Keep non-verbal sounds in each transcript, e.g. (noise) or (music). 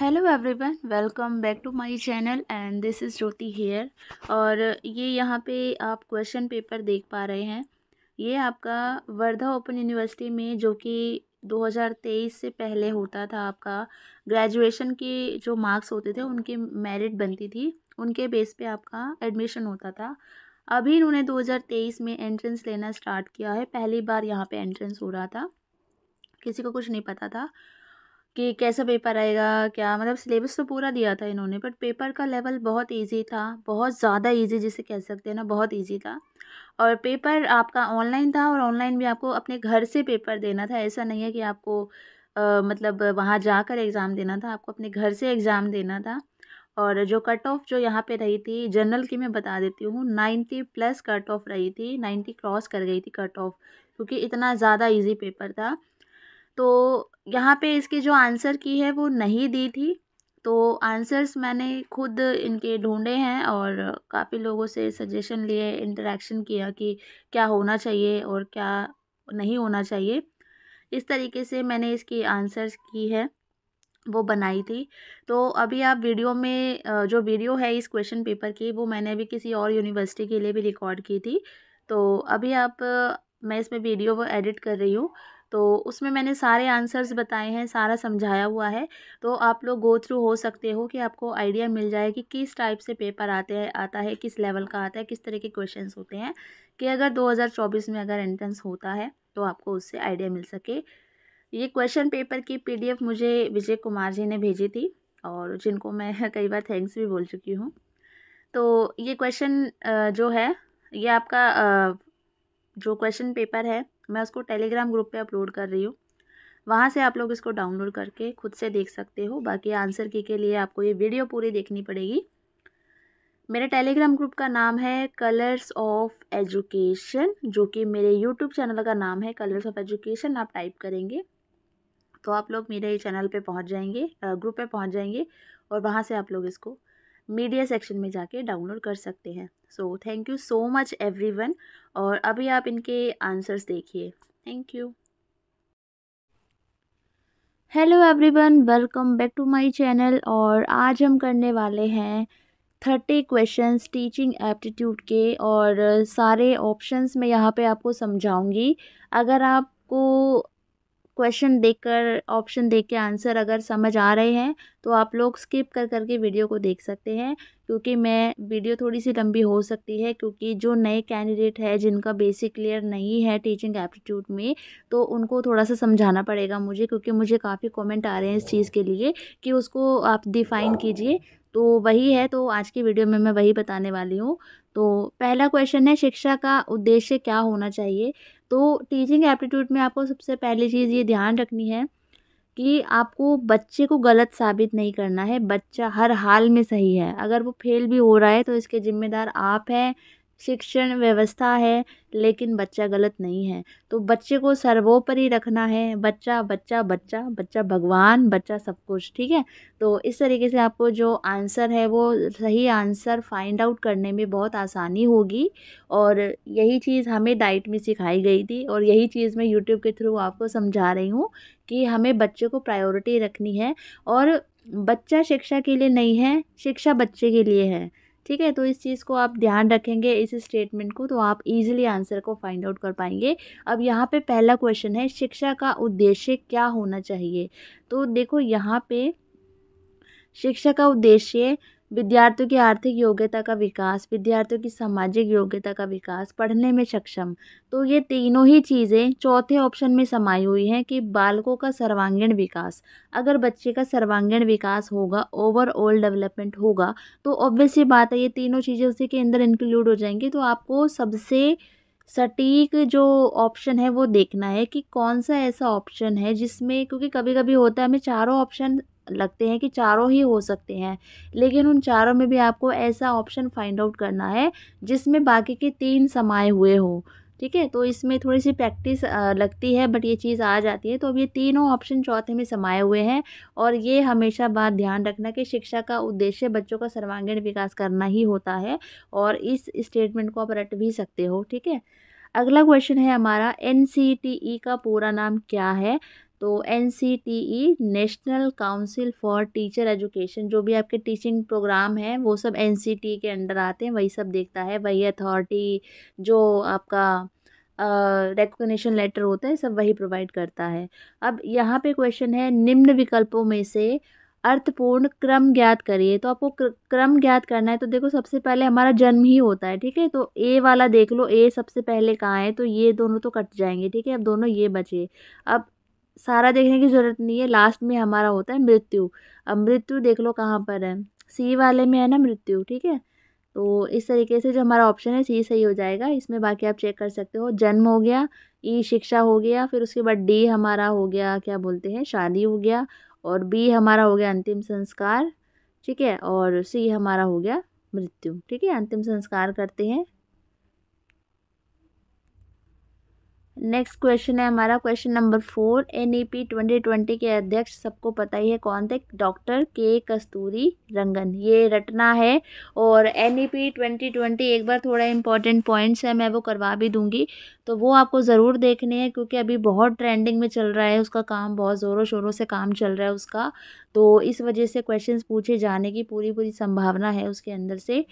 Hello everyone welcome back to my channel and this is Jyoti here और ये यहाँ पे आप क्वेश्चन पेपर देख पा रहे हैं ये आपका वर्धा ओपन यूनिवर्सिटी में जो कि 2023 से पहले होता था आपका ग्रेजुएशन के जो मार्क्स होते थे उनके मेरिट बनती थी उनके बेस पे आपका एडमिशन होता था अभी इन्होंने 2023 में एंट्रेंस लेना स्टार्ट किया है पहली बार यहाँ पर एंट्रेंस हो रहा था किसी को कुछ नहीं पता था कि कैसा पेपर आएगा क्या मतलब सिलेबस तो पूरा दिया था इन्होंने बट पेपर का लेवल बहुत ईजी था बहुत ज़्यादा ईजी जिसे कह सकते हैं ना बहुत ईजी था और पेपर आपका ऑनलाइन था और ऑनलाइन भी आपको अपने घर से पेपर देना था ऐसा नहीं है कि आपको आ, मतलब वहाँ जाकर एग्ज़ाम देना था आपको अपने घर से एग्ज़ाम देना था और जो कट ऑफ जो यहाँ पे रही थी जनरल की मैं बता देती हूँ नाइन्टी प्लस कट ऑफ रही थी नाइन्टी क्रॉस कर गई थी कट ऑफ क्योंकि इतना ज़्यादा ईजी पेपर था तो यहाँ पे इसकी जो आंसर की है वो नहीं दी थी तो आंसर्स मैंने खुद इनके ढूंढे हैं और काफ़ी लोगों से सजेशन लिए इंटरेक्शन किया कि क्या होना चाहिए और क्या नहीं होना चाहिए इस तरीके से मैंने इसकी आंसर्स की है वो बनाई थी तो अभी आप वीडियो में जो वीडियो है इस क्वेश्चन पेपर की वो मैंने अभी किसी और यूनिवर्सिटी के लिए भी रिकॉर्ड की थी तो अभी आप मैं इसमें वीडियो वो एडिट कर रही हूँ तो उसमें मैंने सारे आंसर्स बताए हैं सारा समझाया हुआ है तो आप लोग गो थ्रू हो सकते हो कि आपको आइडिया मिल जाए कि किस टाइप से पेपर आते हैं आता है किस लेवल का आता है किस तरह के क्वेश्चन होते हैं कि अगर 2024 में अगर एंट्रेंस होता है तो आपको उससे आइडिया मिल सके ये क्वेश्चन पेपर की पी मुझे विजय कुमार जी ने भेजी थी और जिनको मैं (laughs) कई बार थैंक्स भी बोल चुकी हूँ तो ये क्वेश्चन जो है ये आपका जो क्वेश्चन पेपर है मैं उसको टेलीग्राम ग्रुप पे अपलोड कर रही हूँ वहाँ से आप लोग इसको डाउनलोड करके खुद से देख सकते हो बाकी आंसर की के लिए आपको ये वीडियो पूरी देखनी पड़ेगी मेरे टेलीग्राम ग्रुप का नाम है कलर्स ऑफ एजुकेशन जो कि मेरे यूट्यूब चैनल का नाम है कलर्स ऑफ एजुकेशन आप टाइप करेंगे तो आप लोग मेरे चैनल पे पहुंच जाएंगे ग्रुप पे पहुंच जाएंगे और वहाँ से आप लोग इसको मीडिया सेक्शन में जाके डाउनलोड कर सकते हैं so thank you so much everyone और अभी आप इनके आंसर्स देखिए thank you hello everyone welcome back to my channel और आज हम करने वाले हैं थर्टी क्वेश्चंस टीचिंग एप्टीट्यूड के और सारे ऑप्शंस मैं यहाँ पे आपको समझाऊंगी अगर आपको क्वेश्चन देखकर ऑप्शन देख के आंसर अगर समझ आ रहे हैं तो आप लोग स्किप कर करके वीडियो को देख सकते हैं क्योंकि मैं वीडियो थोड़ी सी लंबी हो सकती है क्योंकि जो नए कैंडिडेट है जिनका बेसिक क्लियर नहीं है टीचिंग एप्टीट्यूड में तो उनको थोड़ा सा समझाना पड़ेगा मुझे क्योंकि मुझे काफ़ी कॉमेंट आ रहे हैं इस चीज़ के लिए कि उसको आप डिफ़ाइन कीजिए तो वही है तो आज की वीडियो में मैं वही बताने वाली हूँ तो पहला क्वेश्चन है शिक्षा का उद्देश्य क्या होना चाहिए तो टीचिंग एप्टीट्यूड में आपको सबसे पहली चीज़ ये ध्यान रखनी है कि आपको बच्चे को गलत साबित नहीं करना है बच्चा हर हाल में सही है अगर वो फेल भी हो रहा है तो इसके ज़िम्मेदार आप हैं शिक्षण व्यवस्था है लेकिन बच्चा गलत नहीं है तो बच्चे को सर्वोपरि रखना है बच्चा बच्चा बच्चा बच्चा भगवान बच्चा सब कुछ ठीक है तो इस तरीके से आपको जो आंसर है वो सही आंसर फाइंड आउट करने में बहुत आसानी होगी और यही चीज़ हमें डाइट में सिखाई गई थी और यही चीज़ मैं यूट्यूब के थ्रू आपको समझा रही हूँ कि हमें बच्चे को प्रायोरिटी रखनी है और बच्चा शिक्षा के लिए नहीं है शिक्षा बच्चे के लिए है ठीक है तो इस चीज़ को आप ध्यान रखेंगे इस स्टेटमेंट को तो आप इजीली आंसर को फाइंड आउट कर पाएंगे अब यहाँ पे पहला क्वेश्चन है शिक्षा का उद्देश्य क्या होना चाहिए तो देखो यहाँ पे शिक्षा का उद्देश्य विद्यार्थियों की आर्थिक योग्यता का विकास विद्यार्थियों की सामाजिक योग्यता का विकास पढ़ने में सक्षम तो ये तीनों ही चीज़ें चौथे ऑप्शन में समाई हुई हैं कि बालकों का सर्वांगीण विकास अगर बच्चे का सर्वांगीण विकास होगा ओवरऑल डेवलपमेंट होगा तो ऑब्वियस ही बात है ये तीनों चीज़ें उसी के अंदर इंक्लूड हो जाएंगी तो आपको सबसे सटीक जो ऑप्शन है वो देखना है कि कौन सा ऐसा ऑप्शन है जिसमें क्योंकि कभी कभी होता है हमें चारों ऑप्शन लगते हैं कि चारों ही हो सकते हैं लेकिन उन चारों में भी आपको ऐसा ऑप्शन फाइंड आउट करना है जिसमें बाकी के तीन समाये हुए हो ठीक है तो इसमें थोड़ी सी प्रैक्टिस लगती है बट ये चीज़ आ जाती है तो अब ये तीनों ऑप्शन चौथे में समाये हुए हैं और ये हमेशा बात ध्यान रखना कि शिक्षा का उद्देश्य बच्चों का सर्वांगीण विकास करना ही होता है और इस स्टेटमेंट को आप रट भी सकते हो ठीक है अगला क्वेश्चन है हमारा एन e का पूरा नाम क्या है तो N C T E national council for teacher education जो भी आपके टीचिंग प्रोग्राम है वो सब एन सी टी के अंडर आते हैं वही सब देखता है वही अथॉरिटी जो आपका रिकग्निशन लेटर होता है सब वही प्रोवाइड करता है अब यहाँ पे क्वेश्चन है निम्न विकल्पों में से अर्थपूर्ण क्रम ज्ञात करिए तो आपको क्रम ज्ञात करना है तो देखो सबसे पहले हमारा जन्म ही होता है ठीक है तो ए वाला देख लो ए सबसे पहले कहाँ है तो ये दोनों तो कट जाएंगे ठीक है अब दोनों ये बचे अब सारा देखने की ज़रूरत नहीं है लास्ट में हमारा होता है मृत्यु अब मृत्यु देख लो कहाँ पर है सी वाले में है ना मृत्यु ठीक है तो इस तरीके से जो हमारा ऑप्शन है सी सही हो जाएगा इसमें बाकी आप चेक कर सकते हो जन्म हो गया ई शिक्षा हो गया फिर उसके बाद डी हमारा हो गया क्या बोलते हैं शादी हो गया और बी हमारा हो गया अंतिम संस्कार ठीक है और सी हमारा हो गया मृत्यु ठीक है अंतिम संस्कार करते हैं नेक्स्ट क्वेश्चन है हमारा question number four N E P twenty twenty के अध्यक्ष सबको पता ही है कौन थे डॉक्टर के कस्तूरी रंगन ये रटना है और N E P twenty twenty एक बार थोड़ा इंपॉर्टेंट पॉइंट्स है मैं वो करवा भी दूंगी तो वो आपको ज़रूर देखने हैं क्योंकि अभी बहुत ट्रेंडिंग में चल रहा है उसका काम बहुत ज़ोरों शोरों से काम चल रहा है उसका तो इस वजह से क्वेश्चन पूछे जाने की पूरी पूरी संभावना है उसके अंदर से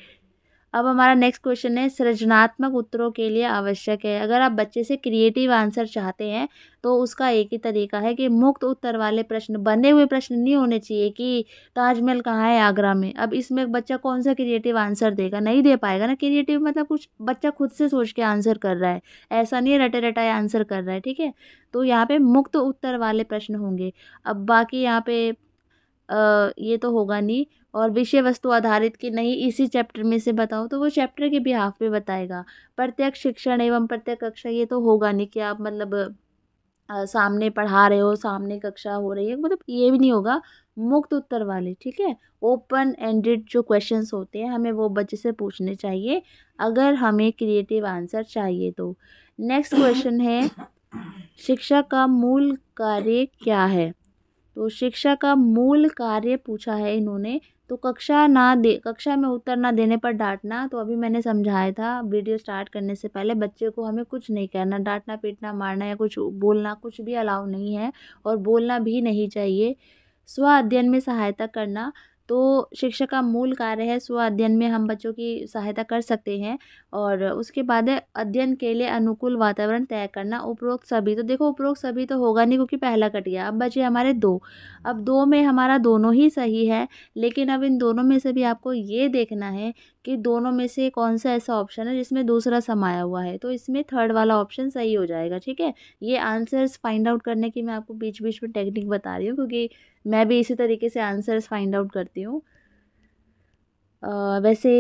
अब हमारा नेक्स्ट क्वेश्चन है सृजनात्मक उत्तरों के लिए आवश्यक है अगर आप बच्चे से क्रिएटिव आंसर चाहते हैं तो उसका एक ही तरीका है कि मुक्त उत्तर वाले प्रश्न बने हुए प्रश्न नहीं होने चाहिए कि ताजमहल कहाँ है आगरा में अब इसमें बच्चा कौन सा क्रिएटिव आंसर देगा नहीं दे पाएगा ना क्रिएटिव मतलब कुछ बच्चा खुद से सोच के आंसर कर रहा है ऐसा नहीं रटे रटाए आंसर कर रहा है ठीक है तो यहाँ पर मुक्त उत्तर वाले प्रश्न होंगे अब बाकी यहाँ पर ये तो होगा नहीं और विषय वस्तु आधारित की नहीं इसी चैप्टर में से बताओ तो वो चैप्टर के बिहाफ पे बताएगा प्रत्यक्ष शिक्षण एवं प्रत्यक्ष कक्षा ये तो होगा नहीं कि आप मतलब आ, सामने पढ़ा रहे हो सामने कक्षा हो रही है मतलब ये भी नहीं होगा मुक्त उत्तर वाले ठीक है ओपन एंडेड जो क्वेश्चंस होते हैं हमें वो बच्चे से पूछने चाहिए अगर हमें क्रिएटिव आंसर चाहिए तो नेक्स्ट क्वेश्चन है शिक्षा का मूल कार्य क्या है तो शिक्षा का मूल कार्य पूछा है इन्होंने तो कक्षा ना दे कक्षा में उत्तर ना देने पर डांटना तो अभी मैंने समझाया था वीडियो स्टार्ट करने से पहले बच्चे को हमें कुछ नहीं करना डांटना पीटना मारना या कुछ बोलना कुछ भी अलाउ नहीं है और बोलना भी नहीं चाहिए स्व अध्ययन में सहायता करना तो शिक्षा का मूल कार्य है स्व अध्ययन में हम बच्चों की सहायता कर सकते हैं और उसके बाद है अध्ययन के लिए अनुकूल वातावरण तय करना उपरोक्त सभी तो देखो उपरोक्त सभी तो होगा नहीं क्योंकि पहला कट गया अब बचे हमारे दो अब दो में हमारा दोनों ही सही है लेकिन अब इन दोनों में से भी आपको ये देखना है कि दोनों में से कौन सा ऐसा ऑप्शन है जिसमें दूसरा समाया हुआ है तो इसमें थर्ड वाला ऑप्शन सही हो जाएगा ठीक है ये आंसर्स फाइंड आउट करने की मैं आपको बीच बीच में टेक्निक बता रही हूँ क्योंकि मैं भी इसी तरीके से आंसर्स फाइंड आउट करती हूँ वैसे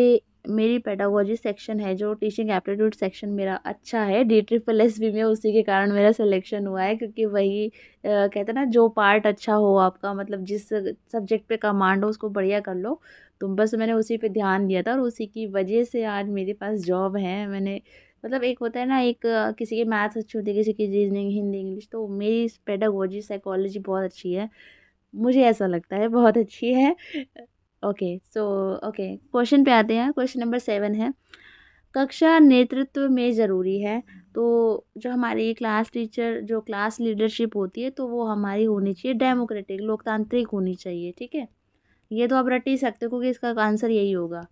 मेरी पेडागोजी सेक्शन है जो टीचिंग एप्टीट्यूड सेक्शन मेरा अच्छा है डी ट्रिपल एस बी में उसी के कारण मेरा सिलेक्शन हुआ है क्योंकि वही कहते हैं ना जो पार्ट अच्छा हो आपका मतलब जिस सब्जेक्ट पे कमांड हो उसको बढ़िया कर लो तो बस मैंने उसी पे ध्यान दिया था और उसी की वजह से आज मेरे पास जॉब है मैंने मतलब एक होता है ना एक किसी की मैथ्स अच्छी होती है किसी की रीजनिंग हिंदी इंग्लिश तो मेरी पेडागोजी साइकोलॉजी बहुत अच्छी है मुझे ऐसा लगता है बहुत अच्छी है ओके सो ओके क्वेश्चन पे आते हैं क्वेश्चन नंबर सेवन है कक्षा नेतृत्व में ज़रूरी है तो जो हमारी क्लास टीचर जो क्लास लीडरशिप होती है तो वो हमारी होनी चाहिए डेमोक्रेटिक लोकतांत्रिक होनी चाहिए ठीक है ये तो आप रट ही सकते हो क्योंकि इसका आंसर यही होगा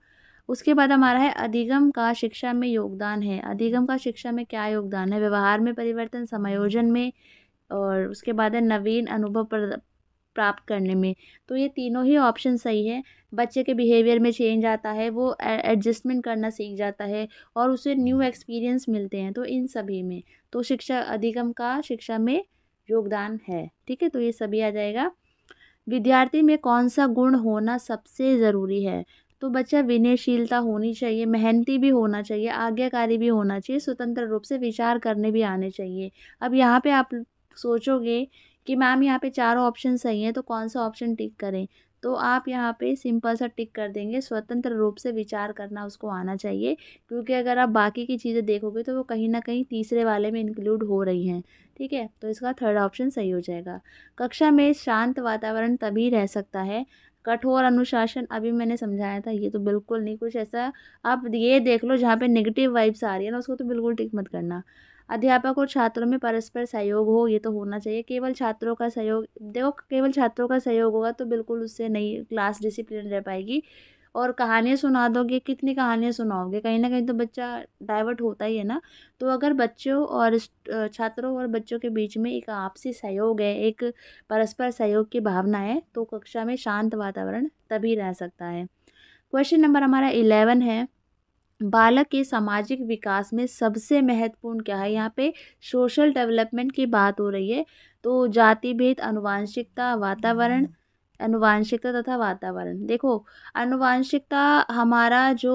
उसके बाद हमारा है अधिगम का शिक्षा में योगदान है अधिगम का शिक्षा में क्या योगदान है व्यवहार में परिवर्तन समायोजन में और उसके बाद है नवीन अनुभव प्राप्त करने में तो ये तीनों ही ऑप्शन सही है बच्चे के बिहेवियर में चेंज आता है वो एडजस्टमेंट करना सीख जाता है और उसे न्यू एक्सपीरियंस मिलते हैं तो इन सभी में तो शिक्षा अधिगम का शिक्षा में योगदान है ठीक है तो ये सभी आ जाएगा विद्यार्थी में कौन सा गुण होना सबसे ज़रूरी है तो बच्चा विनयशीलता होनी चाहिए मेहनती भी होना चाहिए आज्ञाकारी भी होना चाहिए स्वतंत्र रूप से विचार करने भी आने चाहिए अब यहाँ पे आप सोचोगे कि मैम यहाँ पे चारों ऑप्शन सही हैं तो कौन सा ऑप्शन टिक करें तो आप यहाँ पे सिंपल सा टिक कर देंगे स्वतंत्र रूप से विचार करना उसको आना चाहिए क्योंकि अगर आप बाकी की चीज़ें देखोगे तो वो कहीं ना कहीं तीसरे वाले में इंक्लूड हो रही हैं ठीक है तो इसका थर्ड ऑप्शन सही हो जाएगा कक्षा में शांत वातावरण तभी रह सकता है कठोर अनुशासन अभी मैंने समझाया था ये तो बिल्कुल नहीं कुछ ऐसा आप ये देख लो जहाँ पे नेगेटिव वाइब्स आ रही है ना उसको तो बिल्कुल टिक मत करना अध्यापक और छात्रों में परस्पर सहयोग हो ये तो होना चाहिए केवल छात्रों का सहयोग देखो केवल छात्रों का सहयोग होगा तो बिल्कुल उससे नहीं क्लास डिसिप्लिन रह पाएगी और कहानियाँ सुना दोगे कितनी कहानियाँ सुनाओगे कहीं ना कहीं तो बच्चा डाइवर्ट होता ही है ना तो अगर बच्चों और छात्रों और बच्चों के बीच में एक आपसी सहयोग है एक परस्पर सहयोग की भावना है तो कक्षा में शांत वातावरण तभी रह सकता है क्वेश्चन नंबर हमारा इलेवन है बालक के सामाजिक विकास में सबसे महत्वपूर्ण क्या है यहाँ पे सोशल डेवलपमेंट की बात हो रही है तो जाति भेद अनुवांशिकता वातावरण हम्म। अनुवांशिकता तथा वातावरण देखो अनुवांशिकता हमारा जो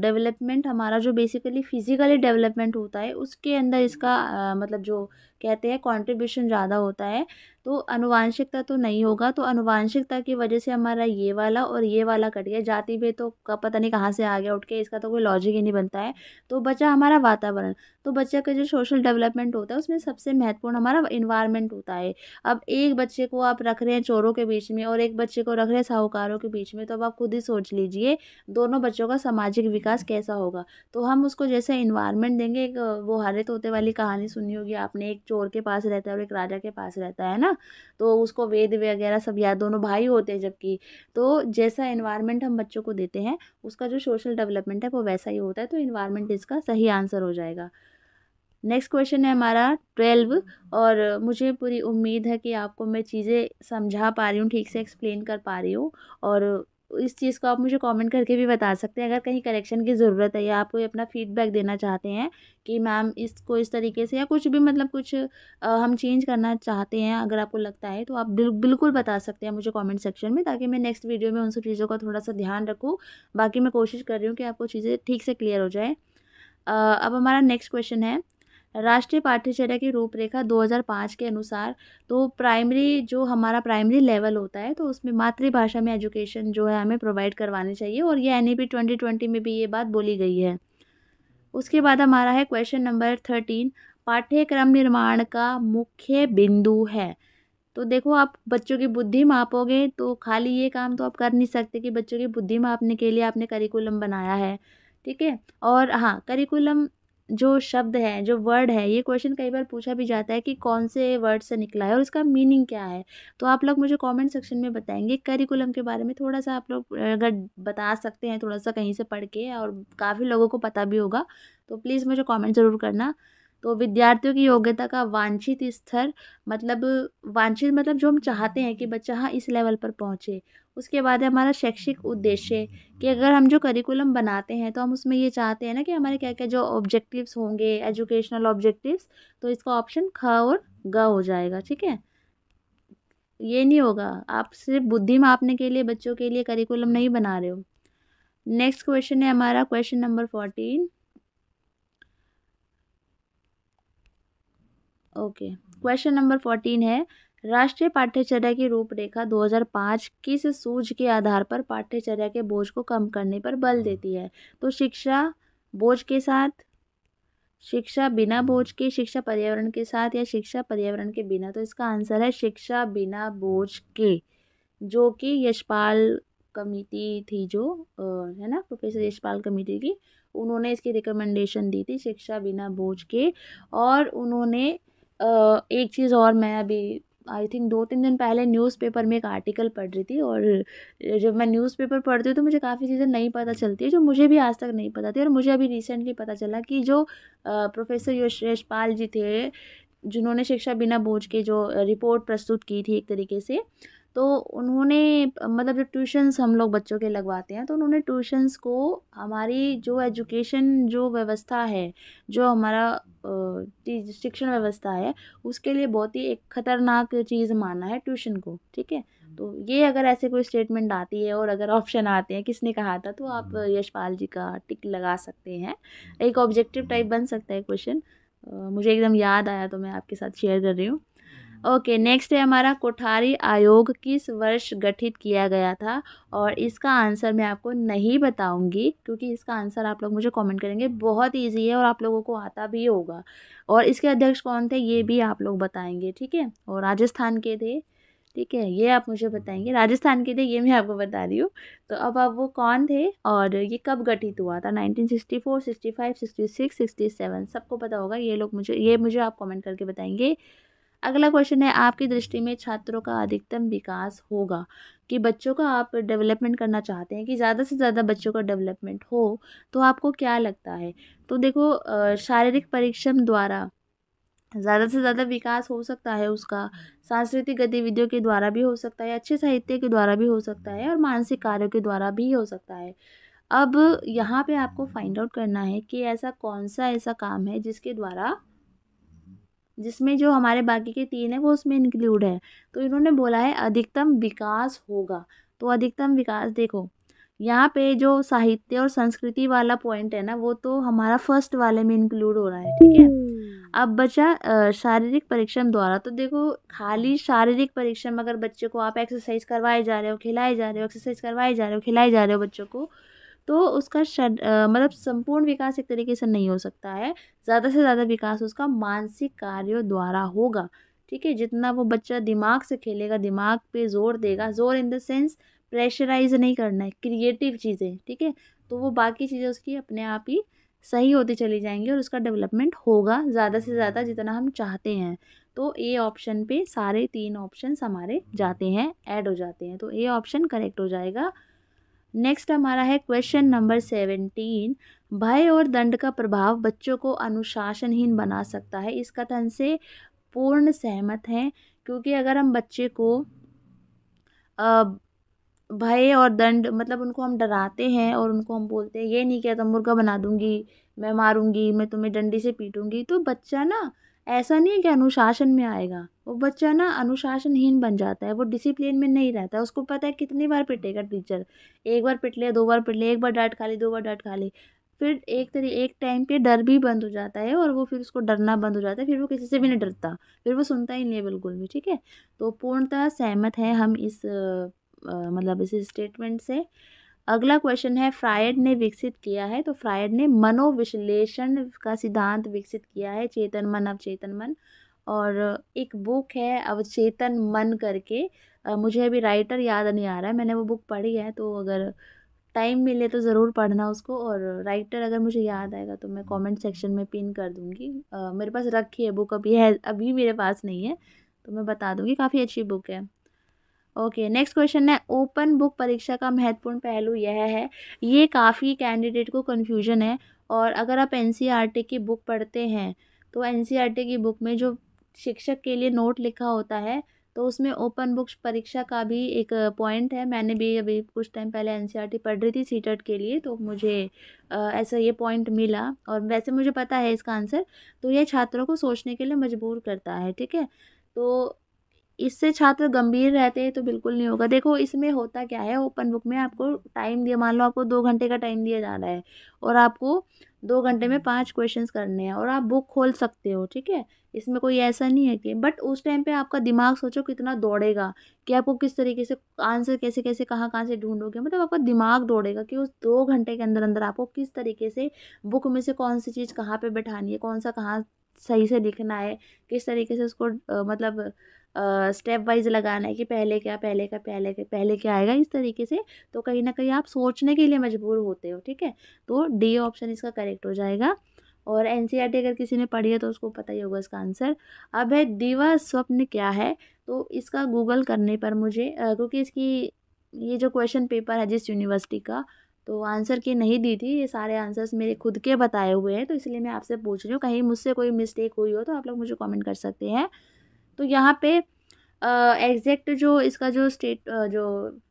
डेवलपमेंट हमारा जो बेसिकली फिजिकली डेवलपमेंट होता है उसके अंदर इसका आ, मतलब जो कहते हैं कंट्रीब्यूशन ज़्यादा होता है तो अनुवांशिकता तो नहीं होगा तो अनुवांशिकता की वजह से हमारा ये वाला और ये वाला कट गया जाति भी तो का पता नहीं कहाँ से आ गया उठ के इसका तो कोई लॉजिक ही नहीं बनता है तो बचा हमारा वातावरण तो बच्चे का जो सोशल डेवलपमेंट होता है उसमें सबसे महत्वपूर्ण हमारा इन्वायरमेंट होता है अब एक बच्चे को आप रख रहे हैं चोरों के बीच में और एक बच्चे को रख रहे हैं साहूकारों के बीच में तो अब आप खुद ही सोच लीजिए दोनों बच्चों का सामाजिक विकास कैसा होगा तो हम उसको जैसे इन्वायरमेंट देंगे एक वो हरे तोते वाली कहानी सुनी होगी आपने एक चोर के पास रहता है और एक राजा के पास रहता है ना तो उसको वेद वगैरह सब याद दोनों भाई होते हैं जबकि तो जैसा इन्वायरमेंट हम बच्चों को देते हैं उसका जो सोशल डेवलपमेंट है वो वैसा ही होता है तो इन्वायरमेंट इसका सही आंसर हो जाएगा नेक्स्ट क्वेश्चन है हमारा ट्वेल्व और मुझे पूरी उम्मीद है कि आपको मैं चीज़ें समझा पा रही हूँ ठीक से एक्सप्लेन कर पा रही हूँ और इस चीज़ को आप मुझे कमेंट करके भी बता सकते हैं अगर कहीं करेक्शन की ज़रूरत है या आप कोई अपना फीडबैक देना चाहते हैं कि मैम इसको इस तरीके से या कुछ भी मतलब कुछ आ, हम चेंज करना चाहते हैं अगर आपको लगता है तो आप बिल, बिल्कुल बता सकते हैं मुझे कमेंट सेक्शन में ताकि मैं नेक्स्ट वीडियो में उन सब चीज़ों का थोड़ा सा ध्यान रखूँ बाकी मैं कोशिश कर रही हूँ कि आपको चीज़ें ठीक से क्लियर हो जाए अब हमारा नेक्स्ट क्वेश्चन है राष्ट्रीय पाठ्यचर्या की रूपरेखा 2005 के अनुसार तो प्राइमरी जो हमारा प्राइमरी लेवल होता है तो उसमें मातृभाषा में एजुकेशन जो है हमें प्रोवाइड करवानी चाहिए और ये N E P twenty twenty में भी ये बात बोली गई है उसके बाद हमारा है क्वेश्चन नंबर थर्टीन पाठ्यक्रम निर्माण का मुख्य बिंदु है तो देखो आप बच्चों की बुद्धि मापोगे तो खाली ये काम तो आप कर नहीं सकते कि बच्चों की बुद्धि मापने के लिए आपने करिकुलम बनाया है ठीक है और हाँ करिकुलम जो शब्द है जो वर्ड है ये क्वेश्चन कई बार पूछा भी जाता है कि कौन से वर्ड से निकला है और इसका मीनिंग क्या है तो आप लोग मुझे कमेंट सेक्शन में बताएंगे करिकुलम के बारे में थोड़ा सा आप लोग अगर बता सकते हैं थोड़ा सा कहीं से पढ़ के और काफ़ी लोगों को पता भी होगा तो प्लीज़ मुझे कॉमेंट ज़रूर करना तो विद्यार्थियों की योग्यता का वांछित स्तर मतलब वांछित मतलब जो हम चाहते हैं कि बच्चा हाँ इस लेवल पर पहुँचे उसके बाद है हमारा शैक्षिक उद्देश्य कि अगर हम जो करिकुलम बनाते हैं तो हम उसमें ये चाहते हैं ना कि हमारे क्या क्या जो ऑब्जेक्टिव्स होंगे एजुकेशनल ऑब्जेक्टिव्स तो इसका ऑप्शन ख और ग हो जाएगा ठीक है ये नहीं होगा आप सिर्फ बुद्धि मापने के लिए बच्चों के लिए करिकुलम नहीं बना रहे हो नेक्स्ट क्वेश्चन है हमारा question number fourteen okay question number fourteen है राष्ट्रीय पाठ्यचर्या की रूपरेखा 2005 किस सूझ के आधार पर पाठ्यचर्या के बोझ को कम करने पर बल हाँ। देती है तो शिक्षा बोझ के साथ शिक्षा बिना हाँ। बोझ के शिक्षा पर्यावरण के साथ या शिक्षा पर्यावरण के बिना तो इसका आंसर है शिक्षा बिना बोझ के जो कि यशपाल कमेटी थी जो है ना प्रोफेसर यशपाल कमेटी की उन्होंने इसकी रिकमेंडेशन दी थी शिक्षा बिना बोझ के और उन्होंने एक चीज़ और मैं अभी आई थिंक दो तीन दिन पहले न्यूज़पेपर में एक आर्टिकल पढ़ रही थी और जब मैं न्यूज़पेपर पढ़ती हूँ तो मुझे काफ़ी चीज़ें नहीं पता चलती है जो मुझे भी आज तक नहीं पता थी और मुझे अभी रिसेंटली पता चला कि जो प्रोफेसर योशेष पाल जी थे जिन्होंने शिक्षा बिना बोझ के जो रिपोर्ट प्रस्तुत की थी एक तरीके से तो उन्होंने मतलब जो ट्यूशन्स हम लोग बच्चों के लगवाते हैं तो उन्होंने ट्यूशन्स को हमारी जो एजुकेशन जो व्यवस्था है जो हमारा शिक्षण व्यवस्था है उसके लिए बहुत ही एक ख़तरनाक चीज़ माना है ट्यूशन को ठीक है तो ये अगर ऐसे कोई स्टेटमेंट आती है और अगर ऑप्शन आते हैं किसने कहा था तो आप हम्म। यशपाल जी का टिक लगा सकते हैं एक ऑब्जेक्टिव टाइप हम्म। बन सकता है क्वेश्चन मुझे एकदम याद आया तो मैं आपके साथ शेयर कर रही हूँ ओके नेक्स्ट है हमारा कोठारी आयोग किस वर्ष गठित किया गया था और इसका आंसर मैं आपको नहीं बताऊंगी क्योंकि इसका आंसर आप लोग मुझे कमेंट करेंगे बहुत इजी है और आप लोगों को आता भी होगा और इसके अध्यक्ष कौन थे ये भी आप लोग बताएंगे ठीक है और राजस्थान के थे ठीक है ये आप मुझे बताएंगे राजस्थान के थे ये मैं आपको बता रही हूँ तो अब आप वो कौन थे और ये कब गठित हुआ था 1964, 65, 66, 67 सबको पता होगा ये लोग मुझे ये मुझे आप कमेंट करके बताएंगे अगला क्वेश्चन है आपकी दृष्टि में छात्रों का अधिकतम विकास होगा कि बच्चों का आप डेवलपमेंट करना चाहते हैं कि ज़्यादा से ज़्यादा बच्चों का डेवलपमेंट हो तो आपको क्या लगता है तो देखो शारीरिक परीक्षण द्वारा ज़्यादा से ज़्यादा विकास हो सकता है उसका सांस्कृतिक गतिविधियों के द्वारा भी हो सकता है अच्छे साहित्य के द्वारा भी हो सकता है और मानसिक कार्यों के द्वारा भी हो सकता है अब यहाँ पे आपको फाइंड आउट करना है कि ऐसा कौन सा ऐसा काम है जिसके द्वारा जिसमें जो हमारे बाकी के तीन है वो उसमें इंक्लूड है तो इन्होंने बोला है अधिकतम विकास होगा तो अधिकतम विकास देखो यहाँ पे जो साहित्य और संस्कृति वाला पॉइंट है ना वो तो हमारा फर्स्ट वाले में इंक्लूड हो रहा है ठीक है हम्म। अब बच्चा शारीरिक परीक्षण द्वारा तो देखो खाली शारीरिक परीक्षण अगर बच्चे को आप एक्सरसाइज करवाए जा रहे हो खिलाए जा रहे हो एक्सरसाइज करवाए जा रहे हो खिलाए जा रहे हो बच्चों को तो उसका शड मतलब संपूर्ण विकास एक तरीके से नहीं हो सकता है ज़्यादा से ज़्यादा विकास उसका मानसिक कार्यों द्वारा होगा ठीक है जितना वो बच्चा दिमाग से खेलेगा दिमाग पे जोर देगा हम्म। जोर इन द सेंस प्रेशराइज नहीं करना है क्रिएटिव चीज़ें ठीक है तो वो बाकी चीज़ें उसकी अपने आप ही सही होती चली जाएंगी और उसका डेवलपमेंट होगा ज़्यादा से ज़्यादा हम्म। जितना हम चाहते हैं तो ए ऑप्शन पे सारे तीन ऑप्शन हमारे जाते हैं ऐड हो जाते हैं तो ए ऑप्शन करेक्ट हो जाएगा नेक्स्ट हमारा है क्वेश्चन नंबर सेवेंटीन भय और दंड का प्रभाव बच्चों को अनुशासनहीन बना सकता है इस कथन तो से पूर्ण सहमत हैं क्योंकि अगर हम बच्चे को भय और दंड मतलब उनको हम डराते हैं और उनको हम बोलते हैं ये नहीं किया तो मुर्गा बना दूंगी मैं मारूंगी मैं तुम्हें डंडी से पीटूंगी तो बच्चा ना ऐसा नहीं है कि अनुशासन में आएगा वो बच्चा ना अनुशासनहीन बन जाता है वो डिसिप्लिन में नहीं रहता है उसको पता है कितनी बार पिटेगा टीचर एक बार पिट लिया दो बार पिट लिया एक बार डांट खा ली दो बार डांट खा ली फिर एक तरी एक टाइम पे डर भी बंद हो जाता है और वो फिर उसको डरना बंद हो जाता है फिर वो किसी से भी नहीं डरता फिर वो सुनता ही नहीं है बिल्कुल भी ठीक है तो पूर्णतः सहमत है हम इस आ, मतलब इस स्टेटमेंट से अगला क्वेश्चन है फ्रायड ने विकसित किया है तो फ्रायड ने मनोविश्लेषण का सिद्धांत विकसित किया है चेतन मन अवचेतन मन और एक बुक है अवचेतन मन करके मुझे अभी राइटर याद नहीं आ रहा है मैंने वो बुक पढ़ी है तो अगर टाइम मिले तो ज़रूर पढ़ना उसको और राइटर अगर मुझे याद आएगा तो मैं कमेंट सेक्शन में पिन कर दूँगी मेरे पास रखी है बुक अभी है अभी मेरे पास नहीं है तो मैं बता दूँगी काफ़ी अच्छी बुक है ओके नेक्स्ट क्वेश्चन है ओपन बुक परीक्षा का महत्वपूर्ण पहलू यह है ये काफ़ी कैंडिडेट को कन्फ्यूजन है और अगर आप एन e की बुक पढ़ते हैं तो एन e की बुक में जो शिक्षक के लिए नोट लिखा होता है तो उसमें ओपन बुक्स परीक्षा का भी एक पॉइंट है मैंने भी अभी कुछ टाइम पहले एन e पढ़ रही थी सी के लिए तो मुझे आ, ऐसा ये पॉइंट मिला और वैसे मुझे पता है इसका आंसर तो ये छात्रों को सोचने के लिए मजबूर करता है ठीक है तो इससे छात्र गंभीर रहते हैं तो बिल्कुल नहीं होगा देखो इसमें होता क्या है ओपन बुक में आपको टाइम दिया मान लो आपको दो घंटे का टाइम दिया जा रहा है और आपको दो घंटे में हम्म। पाँच क्वेश्चंस करने हैं और आप बुक खोल सकते हो ठीक है इसमें कोई ऐसा नहीं है कि बट उस टाइम पे आपका दिमाग सोचो कितना दौड़ेगा कि आपको किस तरीके से आंसर कैसे कैसे कहाँ कहाँ से ढूंढोगे मतलब आपका दिमाग दौड़ेगा कि उस दो घंटे के अंदर अंदर आपको किस तरीके से बुक में से कौन सी चीज़ कहाँ पर बैठानी है कौन सा कहाँ सही से लिखना है किस तरीके से उसको मतलब स्टेप वाइज लगाना है कि पहले क्या पहले का पहले का पहले क्या आएगा इस तरीके से तो कहीं ना कहीं आप सोचने के लिए मजबूर होते हो ठीक है तो डी ऑप्शन इसका करेक्ट हो जाएगा और एन e अगर किसी ने पढ़ी है तो उसको पता ही होगा इसका आंसर अब है दीवा स्वप्न क्या है तो इसका गूगल करने पर मुझे क्योंकि इसकी ये जो क्वेश्चन पेपर है जिस यूनिवर्सिटी का तो आंसर की नहीं दी थी ये सारे आंसर्स मेरे खुद के बताए हुए हैं तो इसलिए मैं आपसे पूछ रही हूँ कहीं मुझसे कोई मिस्टेक हुई हो तो आप लोग मुझे कमेंट कर सकते हैं तो यहाँ पे एग्जैक्ट जो इसका जो स्टेट जो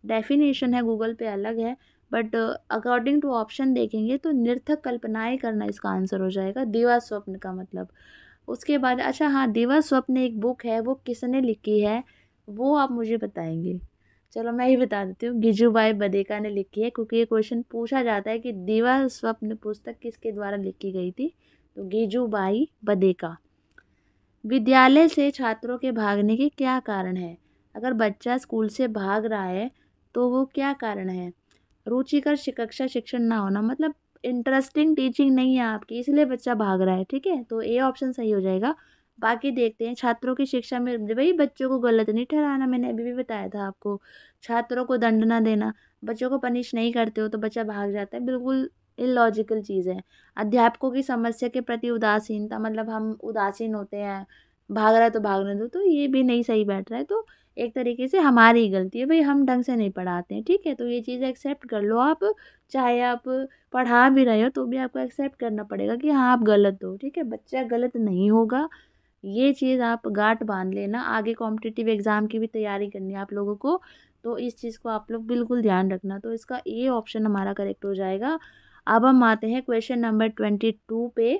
डेफिनेशन है गूगल पे अलग है बट अकॉर्डिंग टू ऑप्शन देखेंगे तो निर्थक कल्पनाएं करना इसका आंसर हो जाएगा दीवा स्वप्न का मतलब उसके बाद अच्छा हाँ दिवा स्वप्न एक बुक है वो किसने लिखी है वो आप मुझे बताएंगे चलो मैं ही बता देती हूँ गिजूबाई बदेका ने लिखी है क्योंकि ये क्वेश्चन पूछा जाता है कि दिवा स्वप्न पुस्तक किसके द्वारा लिखी गई थी तो गिजूबाई बदेका विद्यालय से छात्रों के भागने के क्या कारण है अगर बच्चा स्कूल से भाग रहा है तो वो क्या कारण है रुचिकर शिक्षा शिक्षण ना होना मतलब इंटरेस्टिंग टीचिंग नहीं है आपकी इसलिए बच्चा भाग रहा है ठीक है तो ए ऑप्शन सही हो जाएगा बाकी देखते हैं छात्रों की शिक्षा में भाई बच्चों को गलत नहीं ठहराना मैंने अभी भी बताया था आपको छात्रों को दंड ना देना बच्चों को पनिश नहीं करते हो तो बच्चा भाग जाता है बिल्कुल इलॉजिकल चीज़ है अध्यापकों की समस्या के प्रति उदासीनता मतलब हम उदासीन होते हैं भाग रहा है तो भागने दो तो ये भी नहीं सही बैठ रहा है तो एक तरीके से हमारी गलती है भाई हम ढंग से नहीं पढ़ाते हैं ठीक है तो ये चीज़ एक्सेप्ट कर लो आप चाहे आप पढ़ा भी रहे हो तो भी आपको एक्सेप्ट करना पड़ेगा कि हाँ आप गलत हो ठीक है बच्चा गलत नहीं होगा ये चीज़ आप गाट बांध लेना आगे कॉम्पिटिटिव एग्ज़ाम की भी तैयारी करनी है आप लोगों को तो इस चीज़ को आप लोग बिल्कुल ध्यान रखना तो इसका ए ऑप्शन हमारा करेक्ट हो जाएगा अब हम आते हैं क्वेश्चन नंबर ट्वेंटी टू पे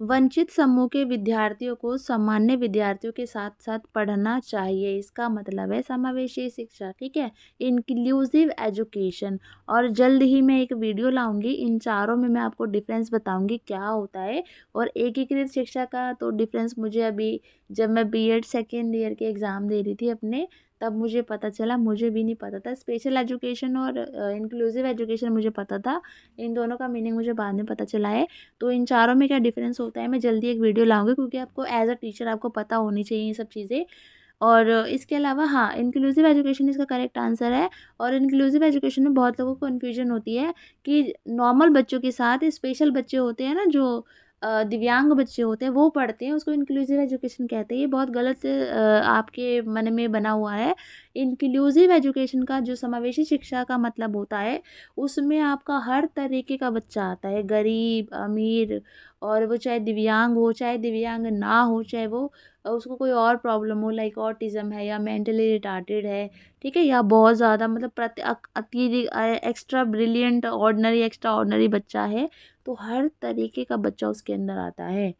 वंचित समूह के विद्यार्थियों को सामान्य विद्यार्थियों के साथ साथ पढ़ना चाहिए इसका मतलब है समावेशी शिक्षा ठीक है इंक्लूसिव एजुकेशन और जल्द ही मैं एक वीडियो लाऊंगी इन चारों में मैं आपको डिफरेंस बताऊंगी क्या होता है और एकीकृत शिक्षा का तो डिफरेंस मुझे अभी जब मैं बीएड सेकेंड ईयर के एग्ज़ाम दे रही थी अपने तब मुझे पता चला मुझे भी नहीं पता था स्पेशल एजुकेशन और इंक्लूसिव एजुकेशन मुझे पता था इन दोनों का मीनिंग मुझे बाद में पता चला है तो इन चारों में क्या डिफरेंस होता है मैं जल्दी एक वीडियो लाऊंगी क्योंकि आपको एज अ टीचर आपको पता होनी चाहिए ये सब चीज़ें और इसके अलावा हाँ इंक्लूसिव एजुकेशन इसका करेक्ट आंसर है और इंक्लूसिव एजुकेशन में बहुत लोगों को कन्फ्यूजन होती है कि नॉर्मल बच्चों के साथ स्पेशल बच्चे होते हैं ना जो दिव्यांग बच्चे होते हैं वो पढ़ते हैं उसको इंक्लूसिव एजुकेशन कहते हैं ये बहुत गलत आपके मन में बना हुआ है इंक्लूसिव एजुकेशन का जो समावेशी शिक्षा का मतलब होता है उसमें आपका हर तरीके का बच्चा आता है गरीब अमीर और वो चाहे दिव्यांग हो चाहे दिव्यांग ना हो चाहे वो उसको कोई और प्रॉब्लम हो लाइक ऑटिज़म है या मेंटली रिटार्टेड है ठीक है या बहुत ज़्यादा मतलब प्रति अति extra brilliant ordinary extraordinary बच्चा है तो हर तरीके का बच्चा उसके अंदर आता है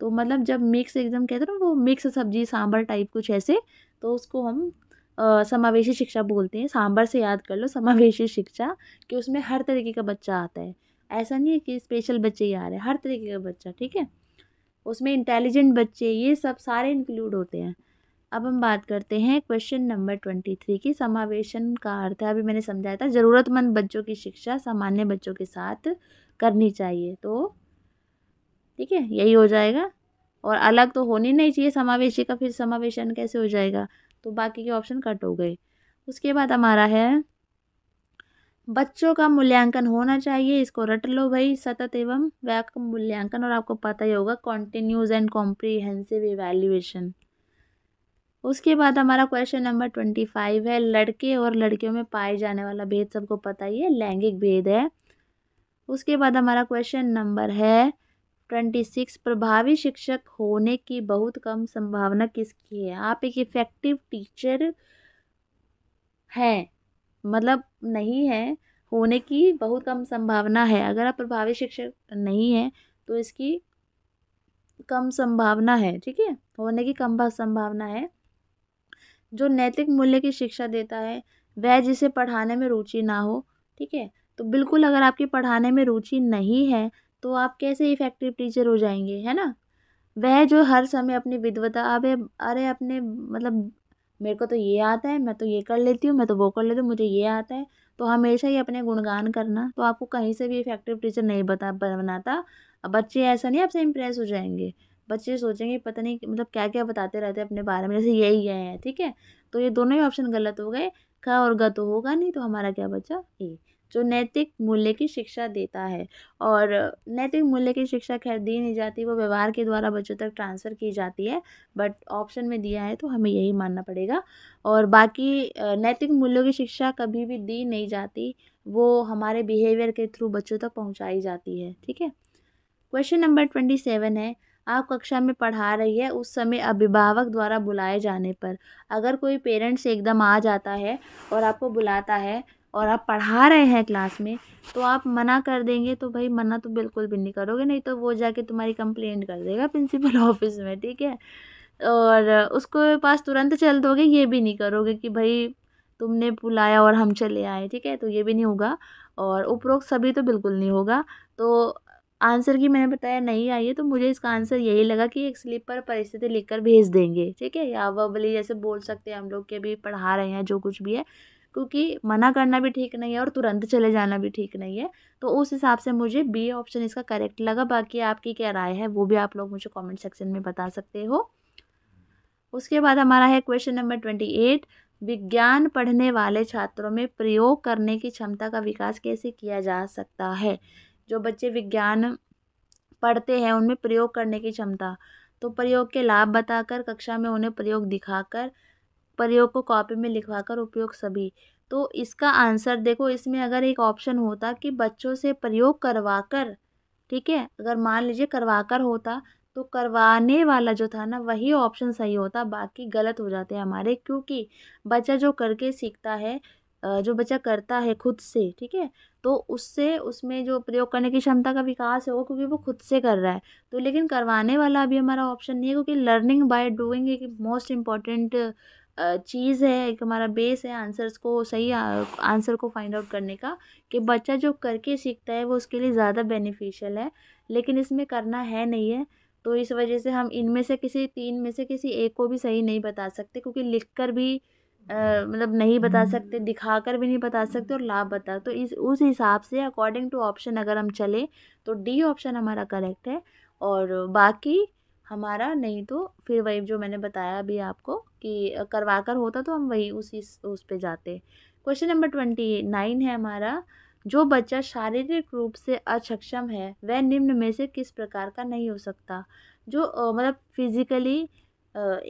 तो मतलब जब मिक्स एकदम कहते हैं ना वो मिक्स सब्जी सांभर टाइप कुछ ऐसे तो उसको हम समावेशी शिक्षा बोलते हैं सांभर से याद कर लो समावेशी शिक्षा कि उसमें हर तरीके का बच्चा आता है ऐसा नहीं है कि स्पेशल बच्चे ही आ रहे हैं हर तरीके का बच्चा ठीक है उसमें इंटेलिजेंट बच्चे ये सब सारे इंक्लूड होते हैं अब हम बात करते हैं क्वेश्चन नंबर ट्वेंटी थ्री की समावेशन का अर्थ है अभी मैंने समझाया था ज़रूरतमंद बच्चों की शिक्षा सामान्य बच्चों के साथ करनी चाहिए तो ठीक है यही हो जाएगा और अलग तो होनी नहीं चाहिए समावेशी का फिर समावेशन कैसे हो जाएगा तो बाकी के ऑप्शन कट हो गए उसके बाद हमारा है बच्चों का मूल्यांकन होना चाहिए इसको रट लो भाई सतत एवं व्याक मूल्यांकन और आपको पता ही होगा कॉन्टिन्यूज एंड कॉम्प्रीहेंसिव इवेल्युएशन उसके बाद हमारा क्वेश्चन नंबर ट्वेंटी फाइव है लड़के और लड़कियों में पाए जाने वाला भेद सबको पता ही है लैंगिक भेद है उसके बाद हमारा क्वेश्चन नंबर है ट्वेंटी सिक्स प्रभावी शिक्षक होने की बहुत कम संभावना किसकी है आप एक इफ़ेक्टिव टीचर हैं मतलब नहीं है होने की बहुत कम संभावना है अगर आप प्रभावी शिक्षक नहीं हैं तो इसकी कम संभावना है ठीक है होने की कम संभावना है जो नैतिक मूल्य की शिक्षा देता है वह जिसे पढ़ाने में रुचि ना हो ठीक है तो बिल्कुल अगर आपकी पढ़ाने में रुचि नहीं है तो आप कैसे इफ़ेक्टिव टीचर हो जाएंगे है ना वह जो हर समय अपनी विद्वता अब अरे अपने मतलब मेरे को तो ये आता है मैं तो ये कर लेती हूँ मैं तो वो कर लेती हूँ मुझे ये आता है तो हमेशा ही अपने गुणगान करना तो आपको कहीं से भी इफ़ेक्टिव टीचर नहीं बता बनाता बच्चे ऐसा नहीं आपसे इम्प्रेस हो जाएंगे बच्चे सोचेंगे पता नहीं मतलब क्या क्या बताते रहते हैं अपने बारे में जैसे यही है ठीक है तो ये दोनों ही ऑप्शन गलत हो गए ख और ग तो होगा नहीं तो हमारा क्या बच्चा ए जो नैतिक मूल्य की शिक्षा देता है और नैतिक मूल्य की शिक्षा खैर दी नहीं जाती वो व्यवहार के द्वारा बच्चों तक ट्रांसफ़र की जाती है बट ऑप्शन में दिया है तो हमें यही मानना पड़ेगा और बाकी नैतिक मूल्यों की शिक्षा कभी भी दी नहीं जाती वो हमारे बिहेवियर के थ्रू बच्चों तक पहुँचाई जाती है ठीक है क्वेश्चन नंबर ट्वेंटी सेवन है आप कक्षा में पढ़ा रही है उस समय अभिभावक द्वारा बुलाए जाने पर अगर कोई पेरेंट्स एकदम आ जाता है और आपको बुलाता है और आप पढ़ा रहे हैं क्लास में तो आप मना कर देंगे तो भाई मना तो बिल्कुल भी नहीं करोगे नहीं तो वो जाके तुम्हारी कंप्लेंट कर देगा प्रिंसिपल ऑफिस (laughs) में ठीक है और उसको पास तुरंत चल दोगे ये भी नहीं करोगे कि भाई तुमने बुलाया और हम चले आए ठीक है तो ये भी नहीं होगा और उपरोक्त सभी तो बिल्कुल नहीं होगा तो आंसर की मैंने बताया नहीं आई है तो मुझे इसका आंसर यही लगा कि एक स्लिप पर परिस्थिति लिखकर भेज देंगे ठीक है या वह भले जैसे बोल सकते हैं हम लोग के भी पढ़ा रहे हैं जो कुछ भी है क्योंकि मना करना भी ठीक नहीं है और तुरंत चले जाना भी ठीक नहीं है तो उस हिसाब से मुझे बी ऑप्शन इसका करेक्ट लगा बाकी आपकी क्या राय है वो भी आप लोग मुझे कॉमेंट सेक्शन में बता सकते हो उसके बाद हमारा है क्वेश्चन नंबर ट्वेंटी एट विज्ञान पढ़ने वाले छात्रों में प्रयोग करने की क्षमता का विकास कैसे किया जा सकता है जो बच्चे विज्ञान पढ़ते हैं उनमें प्रयोग करने की क्षमता तो प्रयोग के लाभ बताकर कक्षा में उन्हें प्रयोग दिखाकर प्रयोग को कॉपी में लिखवा कर उपयोग सभी तो इसका आंसर देखो इसमें अगर एक ऑप्शन होता कि बच्चों से प्रयोग करवा कर ठीक है अगर मान लीजिए करवा कर होता तो करवाने वाला जो था ना वही ऑप्शन सही होता बाकी गलत हो जाते हैं हमारे क्योंकि बच्चा जो करके सीखता है जो बच्चा करता है खुद से ठीक है तो उससे उसमें जो प्रयोग करने की क्षमता का विकास है वो क्योंकि वो खुद से कर रहा है तो लेकिन करवाने वाला अभी हमारा ऑप्शन नहीं है क्योंकि लर्निंग बाय डूइंग एक मोस्ट इम्पॉर्टेंट चीज़ है एक हमारा बेस है आंसर्स को सही आंसर को फाइंड आउट करने का कि बच्चा जो करके सीखता है वो उसके लिए ज़्यादा बेनिफिशियल है लेकिन इसमें करना है नहीं है तो इस वजह से हम इनमें से किसी तीन में से किसी एक को भी सही नहीं बता सकते क्योंकि लिख कर भी मतलब नहीं बता सकते दिखा कर भी नहीं बता सकते और लाभ बता तो इस उस हिसाब से अकॉर्डिंग टू ऑप्शन अगर हम चले तो डी ऑप्शन हमारा करेक्ट है और बाकी हमारा नहीं तो फिर वही जो मैंने बताया अभी आपको कि करवा कर होता तो हम वही उसी उस पर जाते क्वेश्चन नंबर ट्वेंटी नाइन है हमारा जो बच्चा शारीरिक रूप से असक्षम है वह निम्न में से किस प्रकार का नहीं हो सकता जो मतलब फिजिकली